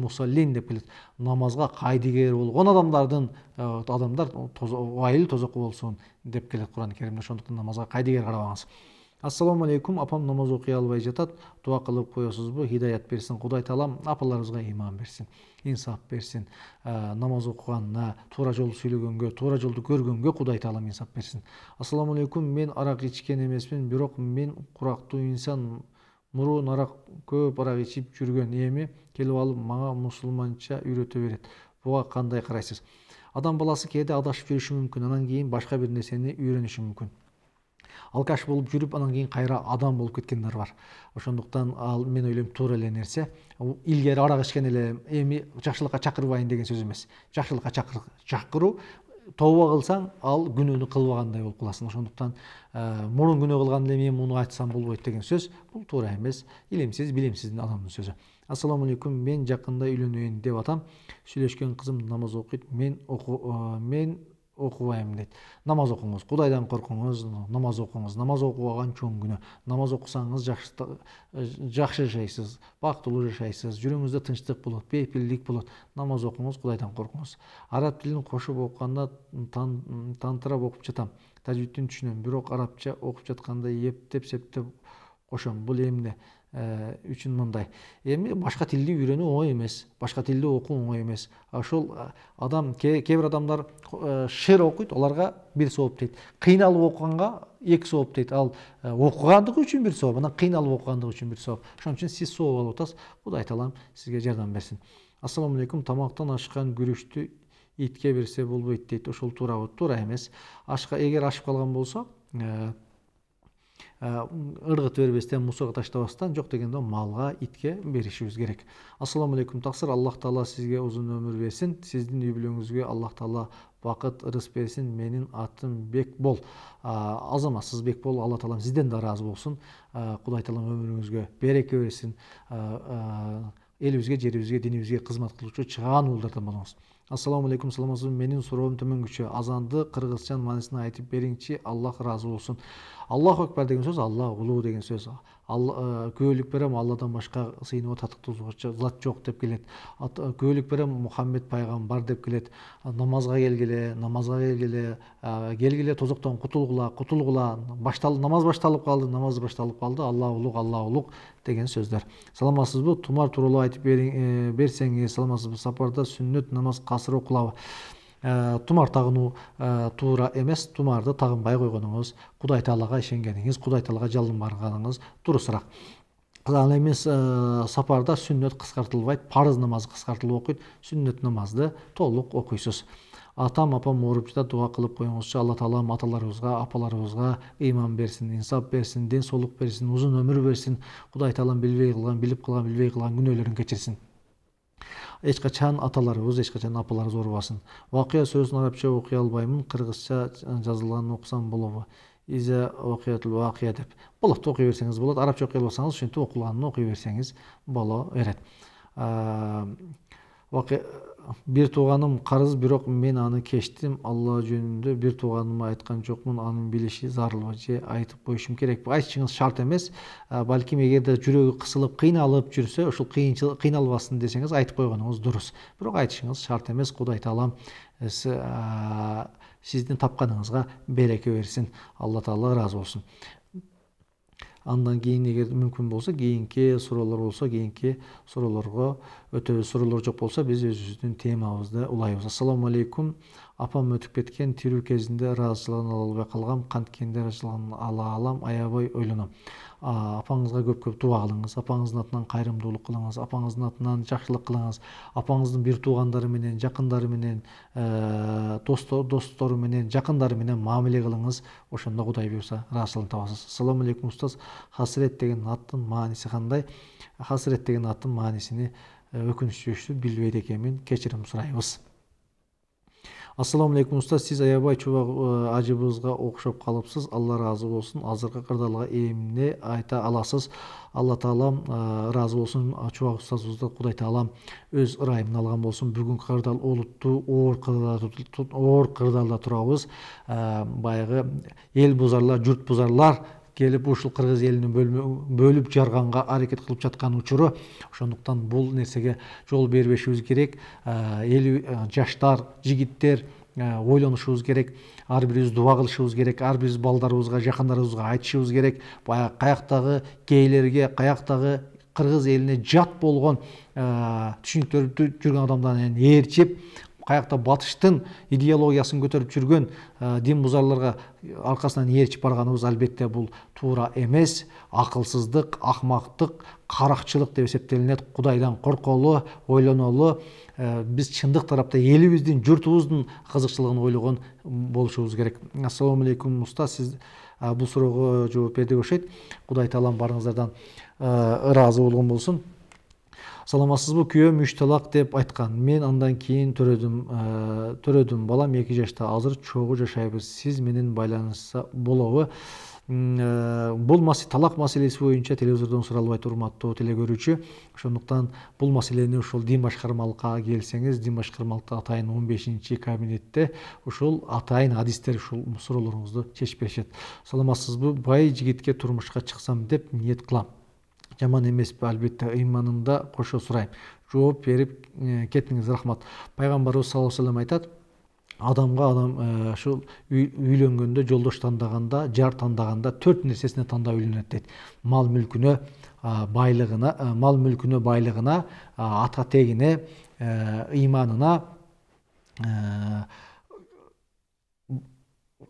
мусаллин деп келет намазга кайдыгер болгон адамдардын адамдар уайыл тозокко болсун деп келет куран керимде ошондуктан намазга кайдыгер карабаңыз ассалаумағалейкум алейкум апам намаз оқи албай жатады дуа қылып қоясызбы хидаят берсін құдай тағалам апаларыңызға иман берсін инсап берсін ә, намаз оқығанына тура жол сөйлегенге тура жолды көргенге құдай тағалам инсап берсін ассалаумағалейкум алейкум мен арақ ішкен емеспін бирок мен құрақтуу инсан мурун арақ көп арақ ичип жүргөн эми келип алып мага мусулманча үйрөтө берет буга кандай карайсыз адам баласы кээде адашып жүрүшү мүмкүн анан кийин башка бир нерсени үйрөнүшү мүмкүн алкаш болып жүріп анан кийин кайра адам болуп кеткендер бар ошондуктан ал мен ойлойм туура эле нерсе илгери арак ичкен эле эми жакшылыкка чакырбайын деген сөз эмес жакшылыкка чакыруу тооба кылсаң ал күнөөнү кылбагандай болуп каласың ошондуктан э, мурун күнөө кылган эле мен муну айтсам болбойт деген сөз бул туура эмес илимсиз билимсиз адамдын сөзү ассалому алейкум мен жакында үйлөнөйүн деп атам сүйлөшкөн кызым намаз окуйт мен э, мен оқыбаймын дейді намаз оқыңыз құдайдан қорқыңыз намаз оқыңыз намаз оқуған чоң күні намаз оқысаңыз жақшы э, жақсы жашайсыз бақытылы жашайсыз жүрегіңізде тыныштық болады бейпілдік болады намаз оқыңыз құдайдан қорқыңыз араб тілін қосып оқығанда тантырап оқып жатам тәжвидтен түсінемін бірақ арабша оқып жатқанда ептеп септеп қошамын бұл емне үчүн э, мындай эми башка тилди үйрөнүү оңой эмес башка тилди окуу оңой эмес ошол адам кээ бир адамдар э, шер окуйт аларга бир сооп дейт кыйналып окуганга эки сооп дейт ал э, окугандыгы үчүн бир сооп анан кыйналып окугандыгы үчүн бир сооп ошон үчүн сиз сооп алып атасыз кудай таалам сизге жардам берсин ассалому алейкум тамактан ашкан күрүчтү итке берсе болбойт дейт ошол туурабы туура эмес ашка эгер ашып калган болсо Ырғы бербестен мусорға таштабастан жоқ дегенде малға итке беришибиз керек ассаламу алейкум тақсыр, аллах таала сізге ұзын өмір берсін, сіздің үй бүлөңүзгө аллах таала бақыт ырыс берсін, менин атым бекбол азаматсыз бекбол алла таалам сізден да разы болсун құдай таалам өмүрүңүзгө береке берсин элибизге жерибизге динибизге кызмат кылуучу чыгаан уулдардан болуңуз ассалому алейкум саламатсызбы менин суроом төмөнгүчө азанды кыргызчанын маанисин айтып бериңчи аллах ыраазы болсун аллаху акбар деген сөз алла улуу деген сөз Э, күбөлүк берем алладан башка сыйынуу татыктуу зат жок деп келет э, күбөлүк берем мухаммед пайгамбар деп келет намазга келгиле намазга келгиле келгиле тозоктон кутулгула кутулгула баштал намаз башталып калды намаз башталып калды алла улук алла улук деген сөздөр саламатсызбы тумар тууралуу айтып э, берсеңиз саламатсызбы сапарда сүннөт намаз касыр окулабы Э, тумар тагынуу э, туура емес тумарды тағынбай қойғаныңыз құдай таалага ішенгеніңіз құдай таалага жалынбаганыңыз дұрысырақ ал эми э, сапарда сүннөт кыскартылбайт парыз намаз қысқартылып окуйт сүннөт намазды толық оқисыз атам апам ооруп жатат дуа қылып қойыңызшы алла таалам аталарыбызга апаларыбызга иман берсін инсап берсін ден берсін ұзын өмір берсін құдай кудай таалам қылған біліп қылған білбей қылған күнәлерін кешірсін ешқашан өз ешқашан зор болсын вақия сөзін арабша оқи албаймын қырғызша жазылғанын оқысам болобу иза оқиятул вақия деп болады оқи берсеңіз болады арабша оқи албасаңыз ошентип оқылғанын оқи берсеңіз бола береді бір туғаным қарыз бирок мен аны кечтим алла жөнүндө бир тууганыма айткан жокмун анын билиши зарылбы же айтып коюшум керекпи айтышыңыз шарт эмес балким эгерде жүрөгү кысылып кыйналып жүрсө ушул кыйынчылык кыйналбасын десеңиз айтып койгонуңуз дурус бирок айтышыңыз шарт эмес кудай таалам э, сиздин тапканыңызга береке берсин алла таала ыраазы болсун андан кейін егер мүмкін болса кейінгі суроолор болса кейінгі суроолорго өтөбүз суроолор жок болсо биз өзүбүздүн темабызды улайбыз ассалому алейкум апам өтіп кеткен теру кезінде разылығын ала алмай қалғам қанткенде разылығын ала алам аябай ойланам апаңызға көп көп дұға қылыңыз апаңыздың атынан қайырымдылық қылыңыз апаңыздың атынан жақсылық қылыңыз апаңыздың бір туғандарыменен жақындарыменен ә, достар достарыменен жақындарыменен мамиле қылыңыз ошонда кудай бұйырса ыраазычылыгын табасыз ассаламу алейкум ұстаз хасірет деген аттың мааниси қандай хасірет деген аттын маанисини ә, өкүнүчтүү билбейт екенмін кешірім сұраймыз ассалаумағалейкум ұстаз сіз аябай чубак э, ажыбызга окшоп қалыпсыз. алла разы болсын. Азырғы қырдалға эмне айта аласыз алла таалам ыраазы э, болсун чубак ұстазыбызды құдай таалам өз ырайымына алған болсын. бүгүнкү қырдал олуттуу оор қырдалда оор кырдаалда турабыз э, баягы эл бузарлар журт бузарлар келіп ушул кыргыз элин бөлүп жарганга аракет кылып жаткан учуру ошондуктан бул нерсеге жол бербешибиз керек э, эл э, жаштар жигиттер э, ойлонушубуз керек ар бирибиз дуба кылышыбыз керек ар бирибиз балдарыбызга жакындарыбызга айтышыбыз керек баягы каяктагы кейлерге, каяктагы кыргыз элине жат болгон түшүнүктөрдү жүргөн менен ээрчип қаяқта батыштың идеологиясын көтеріп жүрген ә, дин бұзарларға арқасынан еріп барғанымыз әлбетте бұл тура емес ақылсыздық ақмақтық қарақшылық деп есептелінеді құдайдан қорқолы ойланолы ә, біз шындық тарапта еліміздің жұртымыздың қызықшылығын ойлаған болушымыз керек ассалаумағалейкум ұстаз сіз ә, бұл сұрауға жауап берді құдай тағалам барыңыздардан ә, разы болған болсын саламатсыз ба күйеуім үш талақ деп айтқан мен андан кейін төредім ә, төредім балам екі жашта азыр чогуу жашайбыз сиз менен байланышса болобу ә, бул талак маселеси боюнча телевизордон суралбайт урматтуу телекөрүүчү ошондуктан бул маселени ушул дин башкармалыкка келсеңиз дин башкармалыкта атайын он бешинчи кабинетте ушул атайын адистер ушул суроолоруңузду чечип беришет саламатсызбы бай жигитке турмушка чыксам деп ниет кылам жаман емес пе әлбетте иманында қошы сұраймын жауап беріп кетіңіз рахмат пайғамбарымыз саллаллаху алейхи айтады адамға адам ушул үйленгенде жолдош таңдағанда жар таңдағанда төрт нәрсесіне таңдау үйленеді дейді мал мүлкіне байлығына мал мүлкіне байлығына атқа тегіне иманына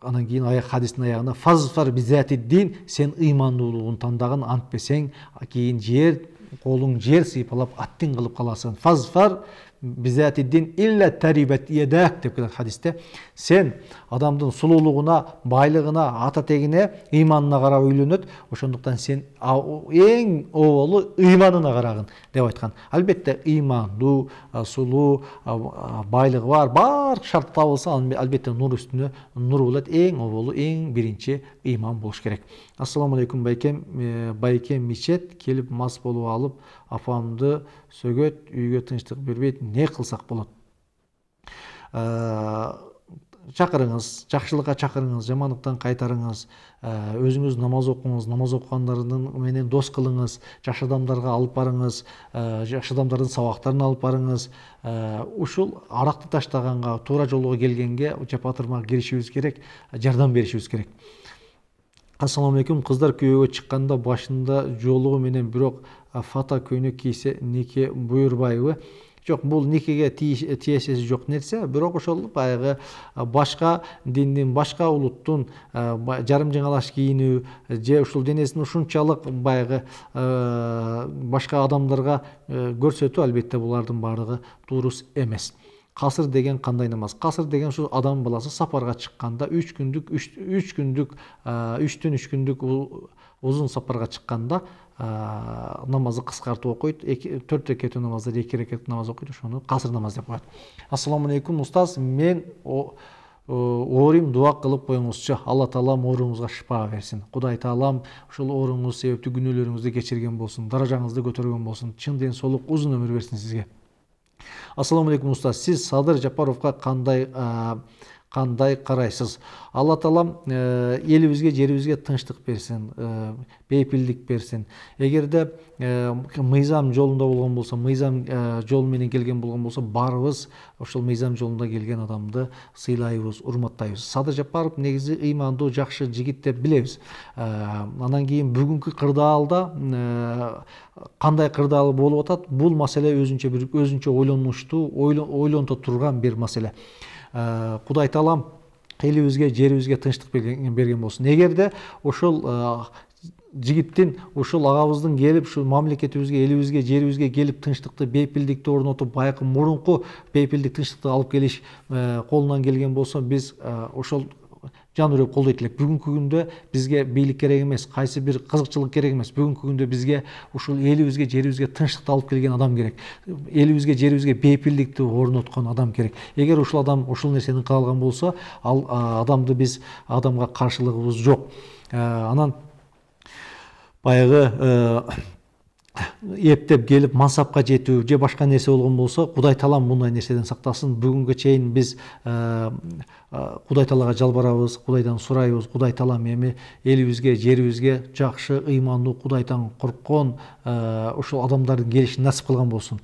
анан кийин аяқ хадистин аягына фазфар бизатиддин сен ыймандуулугун тандагын ант берсең кийин жер колуң жер сыйпалап аттин кылып каласың фазфар бизатиддин илля тарибат едак деп келет хадисте сен адамдың сұлулығына байлығына ата тегіне иманына қарап үйленеді ошондуктан сен эң оболу ыйманына карагын деп айткан албетте ыймандуу сулуу байлыгы бар баардык шарт табылса албетте нур үстүнө нур болот эң оболу эң биринчи ыйман болуш керек ассалому алейкум байкем э, байкем мечет келип мас болуп алып апамды сөгөт үйгө тынчтык бербейт эмне кылсак болот э, шақырыңыз жақсылыққа шақырыңыз жамандықтан қайтарыңыз өзіңіз намаз оқыңыз намаз оқығандардың менен дос қылыңыз жақсы адамдарға алып барыңыз жақсы адамдардың сабақтарын алып барыңыз ушул арақты таштағанға тура жолго келгенге жапа келішуіміз керек жардам беришибиз керек ассалауму алейкум қыздар күйеуге шыққанда башында жолығы менен бирок фата көйнөк кийсе неке буйрбайбы жок бул никеге тиешеси жок нерсе бирок ошол баягы башка диндин башка улуттун жарым жаңалаш кийинүү же ушул денесин ушунчалык баягы башка адамдарга көрсөтүү албетте булардын баардыгы туурус эмес касыр деген кандай намаз касыр деген ушул адам баласы сапарга чыкканда үч күндүк үч күндүк үчтөн үч күндүк узун сапарга чыкканда ә, намазды қысқартып оқиды төрт рекет намазды, екі рекет намаз оқиды ошону қасыр намаз деп коет алейкум ұстаз мен орым дуа қылып қойыңызшы алла таалам ооруңузга шипа берсін Құдай таалам ушул ооруңуз себепті күнөөлөрүңүздү кечирген болсун даражаңызды көтөргөн болсун чын ден соолук узун өмүр берсин сизге алейкум ұстаз сіз садыр жапаровқа қандай қандай қарайсыз алла тағалам ә, елімізге жерімізге тыныштық берсін ә, бейпілдік берсін егер де ә, жолында болған болса мыйзам ә, жолыменен келген болған болса барыбыз ошол мыйзам жолында келген адамды сыйлайбыз урматтайбыз садыр жапаров негізі ыймандуу жакшы жигит деп билебиз анан кийин бүгүнкү кырдаалда кандай кырдаал болуп атат бул маселе өзүнчө бир өзүнчө ойлонушту ойлонто турган бир маселе Э, құдай талам елімізге жерімізге тыныштық берген, берген болсын де ошол э, жигиттин ошол агабыздын келип ушул мамлекетибизге элибизге жерибизге келип тынчтыкты бейпилдикти орнотуп баягы мурунку бейпилдик тынчтыкты алып келиш э, колунан келген болсо биз ошол жанұйрық қолдайтынлек бүгінгі күнде бізге билік керек емес қайсы бір қызықшылық керек емес бүгінгі күнде бізге ушул элибизге жерибизге тынчтыкты алып келген адам керек элибизге жерибизге бейпилдикти орноткон адам керек егер ушул адам ушул нерсени кыла болса болсо ал адамды биз адамга каршылыгыбыз жок ә, анан баягы ә, ептеп келіп мансапқа жету же башка нерсе болгон болсо кудай таалам мындай нерседен сактасын бүгүнгө чейин биз ә, құдай тағалаға жалбарабыз құдайдан сұрайбыз құдай тағала мені елімізге жерімізге жақсы иманды құдайдан қорыққан ушул адамдардың келишин насип қылған болсын.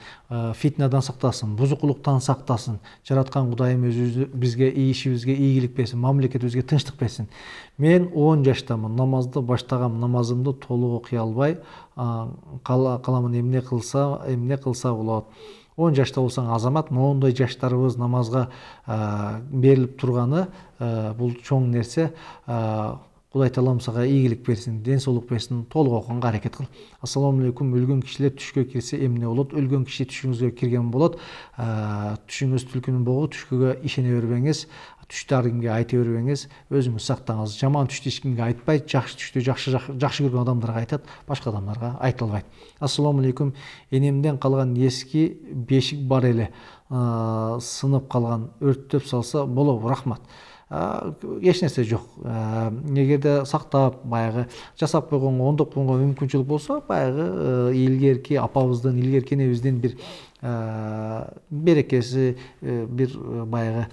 фитнадан сақтасын бузукулуктан сактасын жараткан кудайым өзі бізге ішімізге ийгилик берсін мамлекетибизге тынчтык берсін мен он жаштамын намазды баштагам намазымды толық оқи албай қаламын эмне қылса эмне қылса болот он жашта болсаң азамат моундай жаштарыбыз намазға э, беріліп тұрғаны э, бұл чоң нерсе э, құдай тағалам саған игілік берсін денсаулық берсін толық оқығанға әрекет қыл ассалаумағалейкум өлген кісілер түшке кірсе емне болады өлген кіші түшіңізге кірген болады ә, түшіңіз түлкінің боғы түшкіге ішене бербеңіз түшті әркімге айта бермеңіз өзіңіз сақтаңыз жаман түшті ешкімге айтпайды жақсы түшті жақсы жақсы көрген адамдарға айтады басқа адамдарға айта алмайды алейкум енемден қалған ескі бешік бар еле ә, сынып қалған өрттеп салса болып рахмат ә, жок де сақтап баяғы жасап болса баяғы мүмкүнчүлүк болсо баягы илгерки апабыздын илгерки энебиздин бир берекеси бір баяғы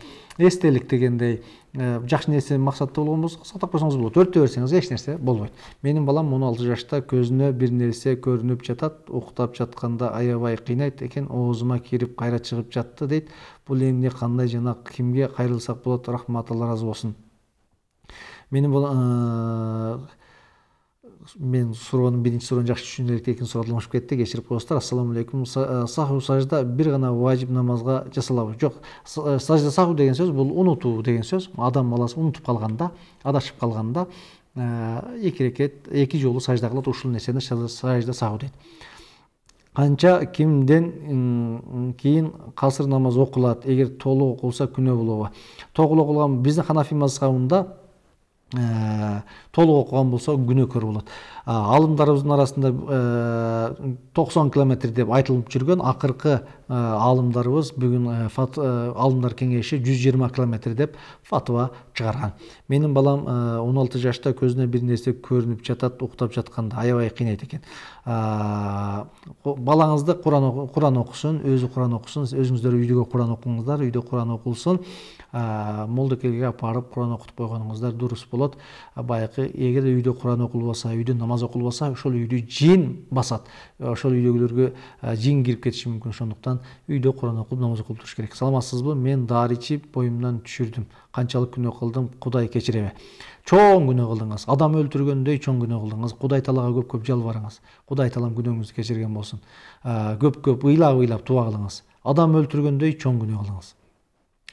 эстелик дегендей жакшы нерсени максатта болгон болсо сактап койсоңуз болот өртөй берсеңиз эч нерсе болбойт менің балам 16 алты жашта көзүнө бір нерсе көрүнүп жатат уктап жатқанда аябай кыйнайт екен оозума кирип кайра шығып жатты дейді өлеңінде қандай жана кимге кайрылсак болот рахмат алла разы болсун менің бул ә, э, мен суроону биринчи суроону жакшы элек экинчи суроду алмашып кетти кечирип коесуздар ассаламу алейкум э, саху сажда бир гана важиб намазга жасалабы жок э, сажда саху деген сөз бул унутуу деген сөз адам баласы унутуп калганда адашып калганда эки рекет эки жолу сажда кылат ушул нерсени сажда саху дейт қанша кимден кейін қасыр намаз оқылады егер толық оқылса күнә болуға толық оқылған біздің ханафи мазхабында э, толық оқыған болса күнәкөр болады ғалымдарымыздың арасында 90 э, километр деп айтылып жүрген ақырғы э, алымдарыбыз бүгін ғалымдар э, кеңеші 120 километр деп фатва шығарған менің балам 16 жашта көзіне бір нәрсе көрініп жатат ұйықтап жатқанда аябай қинайды екен балаңызды құран оқысын өзі құран оқысын өзіңіздер үйдегі құран оқыңыздар үйде құран оқылсын келге апарып құран оқытып қойғаныңыздар дұрыс болады баяғы егер үйде құран оқылбаса үйде намаз оқылбаса ошол үйдү жин басат э, ошол үйдөгүлөргө э, жин кіріп кетиши мүмкін ошондуктан үйде құран оқып намаз оқып туруш керек саламатсызбы мен дары ичип боюмдан түшүрдүм канчалык қылдым, құдай кудай кечиреби чоң күнөө қылдыңыз адам өлтіргендей чоң күнөө қылдыңыз құдай таалага көп көп жалбарыңыз кудай таалам күнөөңүздү кечирген болсун э, көп көп ыйлап ыйлап туа кылыңыз адам өлтіргендей чоң күнөө қылдыңыз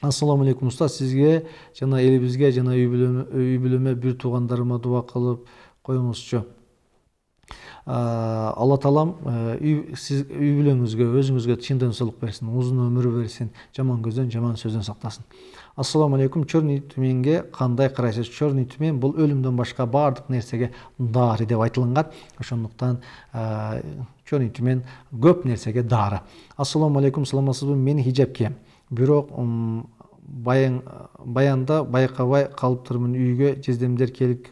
ассалаумағалейкум алейкум ұстаз сізге жана элибизге жана үй бүлөмө бир туугандарыма дуа кылып коюңузчу алла таалам сиз үй бүлөңүзгө өзүңүзгө чын соолук берсин узун өмүр берсин жаман көздөн жаман сөздөн сактасын ассалому алейкум черный түменге кандай карайсыз черный түмен бул өлүмдөн башка баардык нерсеге дары деп айтылынган ошондуктан черный түмен көп нерсеге дары ассалому алейкум саламатсызбы мен хижаб кием бирок баянда байкабай калыптырмын үйгө жездемдер келип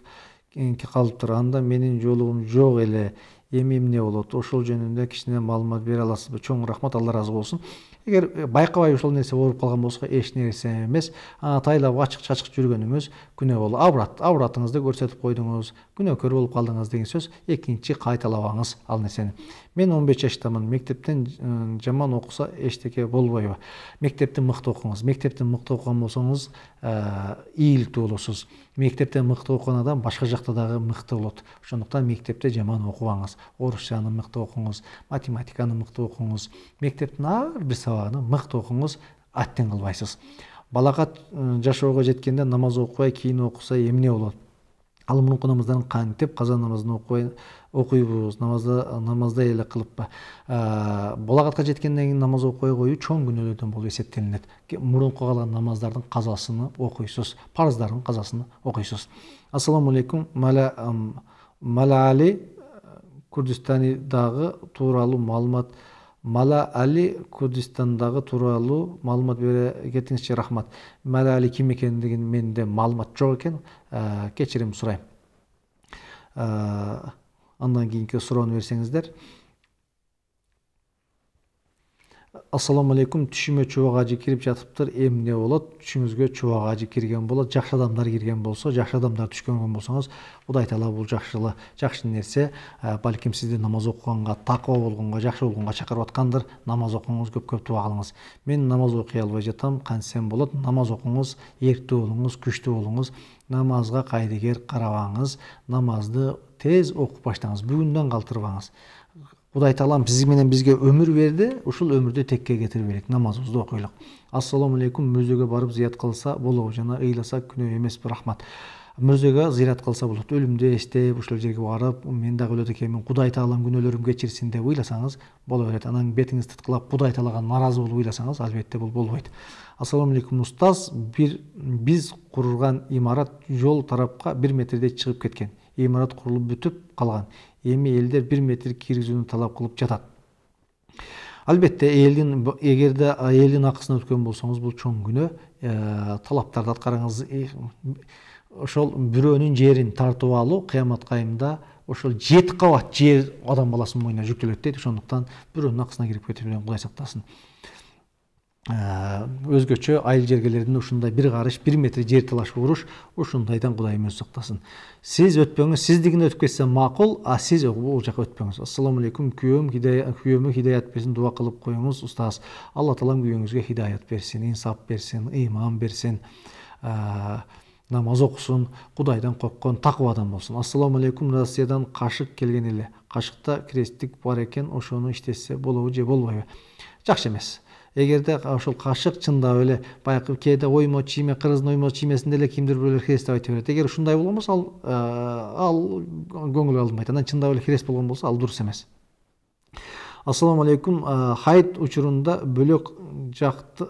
калыптыр анда менин жолугум жок эле эми эмне болот ошол жөнүндө кичине маалымат бере аласызбы чоң рахмат алла ыраазы болсун эгер э, байкабай ошол нерсе ооруп калган болсо эч нерсе эмес атайылап тайлап ачык чачык жүргөнүңүз күнөө болу аврат авратыңызды көрсөтүп койдуңуз күнөөкөр болуп калдыңыз деген сөз экинчи кайталабаңыз ал нерсени мен 15 жаштамын мектептен жаман оқыса эчтеке болбойбу мектепте мықты оқыңыз мектепте мықты оқыған болсоңуз ә, ийиликтүү болосуз мектепте мықты оқыған адам башка жакта дагы мықты болот ошондуктан мектепте жаман окубаңыз орусчаны мықты окуңуз математиканы мықты окуңуз мектептин ар бир сабагын мықты окуңуз аттен кылбайсыз балага жашоого жеткенде намаз окубай кийин окуса эмне болот ал мурунку намаздан кантип казан намазын окубай окуйбуз намазда намазда эле кылып ә, булагатка жеткенден кийин намаз окубай коюу чоң күнөөлөрдөн болуп эсептелинет мурунку калган намаздардын казасын окуйсуз парыздардын казасын окуйсуз ассаламу алейкум мала али курдистанидагы тууралуу маалымат мала али курдистандагы тууралуу маалымат бере кетиңизчи рахмат мала али ким экендигин менде маалымат жок экен ә, кечирим сурайм ә, Ondan keyingi verseniz der. ассалаумағалейкум алейкум түшіме ажы кирип жатыптыр эмне болот түшүңүзгө ажы кирген болот жакшы адамдар келген болсо жакшы адамдар түшкөн болсоңуз кудай таала бул жакшылы жакшы нерсе балким сизди намаз окуганга таква болгонго жакшы болгонго чакырып аткандыр намаз окуңуз көп көп дуа кылыңыз мен намаз окуй албай жатам кантсем болот намаз окуңуз эрктүү болуңуз күчтүү болуңуз намазга кайдыгер карабаңыз намазды тез окуп баштаңыз бүгүндөн калтырбаңыз құдай тағалам менен бізге өмір берді ушул өмүрдү текке кетире берелик намазыбызды окуйлук ассалому алейкум мүрзөгө барып зыят кылса болобу жана ыйласа күнөө эмеспи рахмат мүрзөгө зыярат кылса болот өлүмдү эстеп ушул жерге барып мен дагы өлөт экенмин кудай тағалам күнөөлөрүмдү кечирсин деп ыйласаңыз боло берет анан бетиңизди тыткылап кудай тағалаға нааразы болуп ыйласаңыз албетте бул болбойт ассалому алейкум устаз бир биз курган имарат жол тарапка бир метрдей чыгып кеткен имарат курулуп бүтүп калган эми элдер бир метр киргизүүнү талап кылып жатат албетте элдин эгерде элдин акысына өткөн болсоңуз бул чоң күнөө талаптарды аткарыңыз ошол бирөөнүн жерин тартып алуу кыямат кайымда ошол жети кабат жер адам баласынын мойнуна жүктөлөт дейт ошондуктан бирөөнүн акысына кирип кетүүдөн кудай сактасын Ә, өзгөчө айыл жергелеринде ушундай бир карыш бир метр жер талаш уруш ушундайдан кудайым өзү сактасын сиз өтпөңүз сиз өтүп кетсе макул а сиз бул жака өтпөңүз ассалому алейкум күйөөм күйөөмө хидаят берсин дуба кылып коюңуз устаз алла таалам күйөөңүзгө хидаят берсин инсап берсин ыйман берсин ә, намаз окусун кудайдан корккон такыбадан болсун ассалому алейкум россиядан кашык келген эле кашыкта крестик бар экен ошону иштетсе болобу же болбойбу жакшы эмес эгерде ошол кашык чындап эле баягы кээде оймо чийме кырыздын оймо чиймесинде эле кимдир бирөөлөр хрест деп айта берет эгер ушундай болгон болсо ал э, ал көңүлгө алынбайт анан чындап эле хрест болгон болсо ал дурус эмес ассалому алейкум э, хайт учурунда бөлөк жакты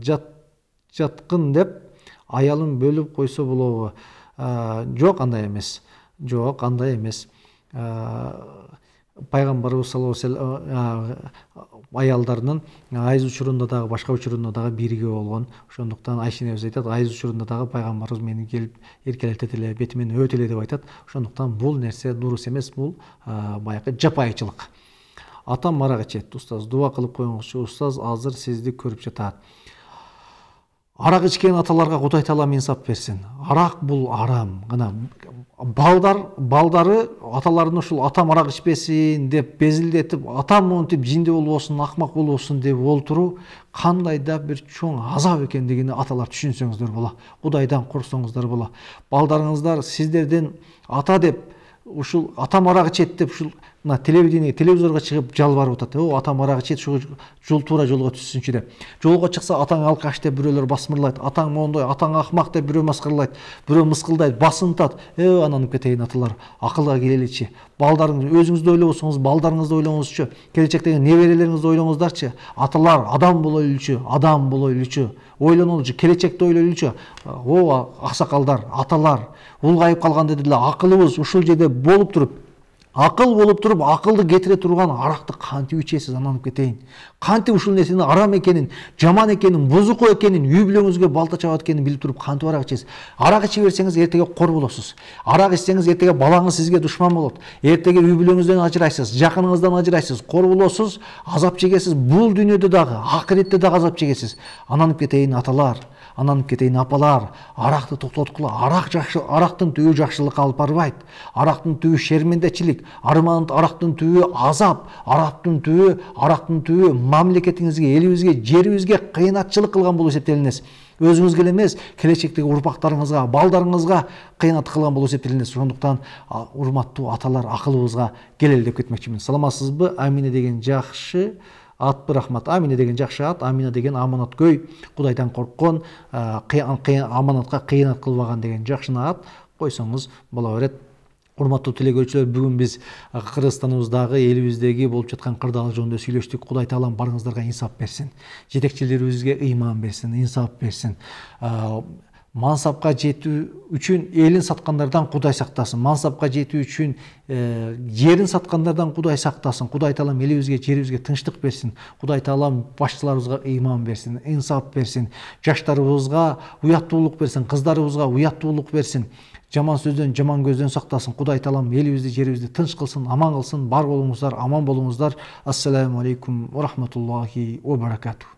жат жаткын деп аялын бөлүп койсо болобу э, жок андай эмес жок андай эмес пайғамбарыбыз саллаллаху алейхи вассалам айыз учурунда дагы башка учурунда дагы бирге болгон ошондуктан айша энебиз айтат айыз учурунда дагы пайгамбарыбыз мени келип эркелетет эле бетимен өөт эле деп айтат ошондуктан бул нерсе дурус эмес бул баягы жапайычылык атам арак ичет устаз дуба кылып коюңузчу устаз азыр сизди көрүп жатат арак ичкен аталарга кудай таалам инсап берсин арак бул арам гана балдар балдары аталарын ушул атам арак ичпесин деп безилдетип атам монтип жинде болбосун акмак болбосун деп олтуруу кандай да бир чоң азап экендигин аталар түшүнсөңүздөр бола, кудайдан корксоңуздар бола. балдарыңыздар сіздерден ата деп ушул атам арак ичет деп ушул мына телевидение телевизорға шығып жалбарып атады о атам арақ ішеді шу жол тура жолға түссінші деп жолға шықса атаң алқаш деп біреулер басмырлайды атаң мондай атаң ақымақ деп біреу масқаралайды біреу мысқылдайды басын тады е ананып кетейін аталар ақылға келелічі балдарыңыз өзіңізді ойлап отырсаңыз балдарыңызды ойлаңызшы келешектегі неберелеріңізді ойлаңыздаршы аталар адам болайлычы адам болайлычы ойланылшы келешекті ойлайлычы о ақсақалдар аталар ұлғайып қалғанда деле ақылымыз ушул жерде болып тұрып ақыл болып тұрып ақылды кетіре тұрған арақты қантип ішесіз ананып кетейін қантип ушул нерсенин арам екенін жаман екенін бузуку екенін үй бүлөңүзгө балта чабат экенин билип туруп кантип арак ичесиз арак иче берсеңиз эртеге кор болосуз арак ичсеңиз эртеге балаңыз сізге душман болот эртеге үй бүлөңүздөн ажырайсыз жақыныңыздан ажырайсыз қор боласыз азап чегесиз бұл дүниеде дагы акыретте дагы азап чегесиз ананып кетейін аталар ананып кетейін апалар арақты тоқтатқыла арақ жақшы арақтың түбі жақшылыққа алып барбайды арақтың түбі шермендәтшілік арман арақтың түйі азап арақтың түбі арақтың түбі мамлекетіңізге еліңізге жеріңізге қиянатшылық қылған болып есептелінесіз өзіңізге ғана емес келешектегі ұрпақтарыңызға балдарыңызға қиянат қылған болып есептелінесіз сондықтан құрметті аталар ақылыбызға келелі деп кетмекшімін саламатсыз ба әмине деген жақсы ат рахмат амина деген жақсы ат амина деген көй, құдайдан қорыққан аманатқа қиянат қылмаған деген жақсы ат қойсаңыз бола береді урматтуу телекөрүүчүлөр бүгін біз қырғызстанымыздағы еліміздегі болуп жаткан кырдаал жөнүндө сүйлөштүк кудай таалам баарыңыздарга инсап берсін жетекчилерибизге ыйман берсін, инсап берсин мансапқа жету үшін елін сатқандардан құдай сақтасын мансапқа жету үшін ә, жерін сатқандардан құдай сақтасын құдай тағалам елімізге жерімізге тыныштық берсін құдай тағалам басшыларымызға иман берсін инсап берсін жастарымызға ұяттылық берсін қыздарымызға ұяттылық берсін жаман сөзден жаман көзден сақтасын құдай тағалам елімізді жерімізді тыныш қылсын аман қылсын бар болыңыздар аман болыңыздар ассаляму алейкум рахматуллахи уа баракату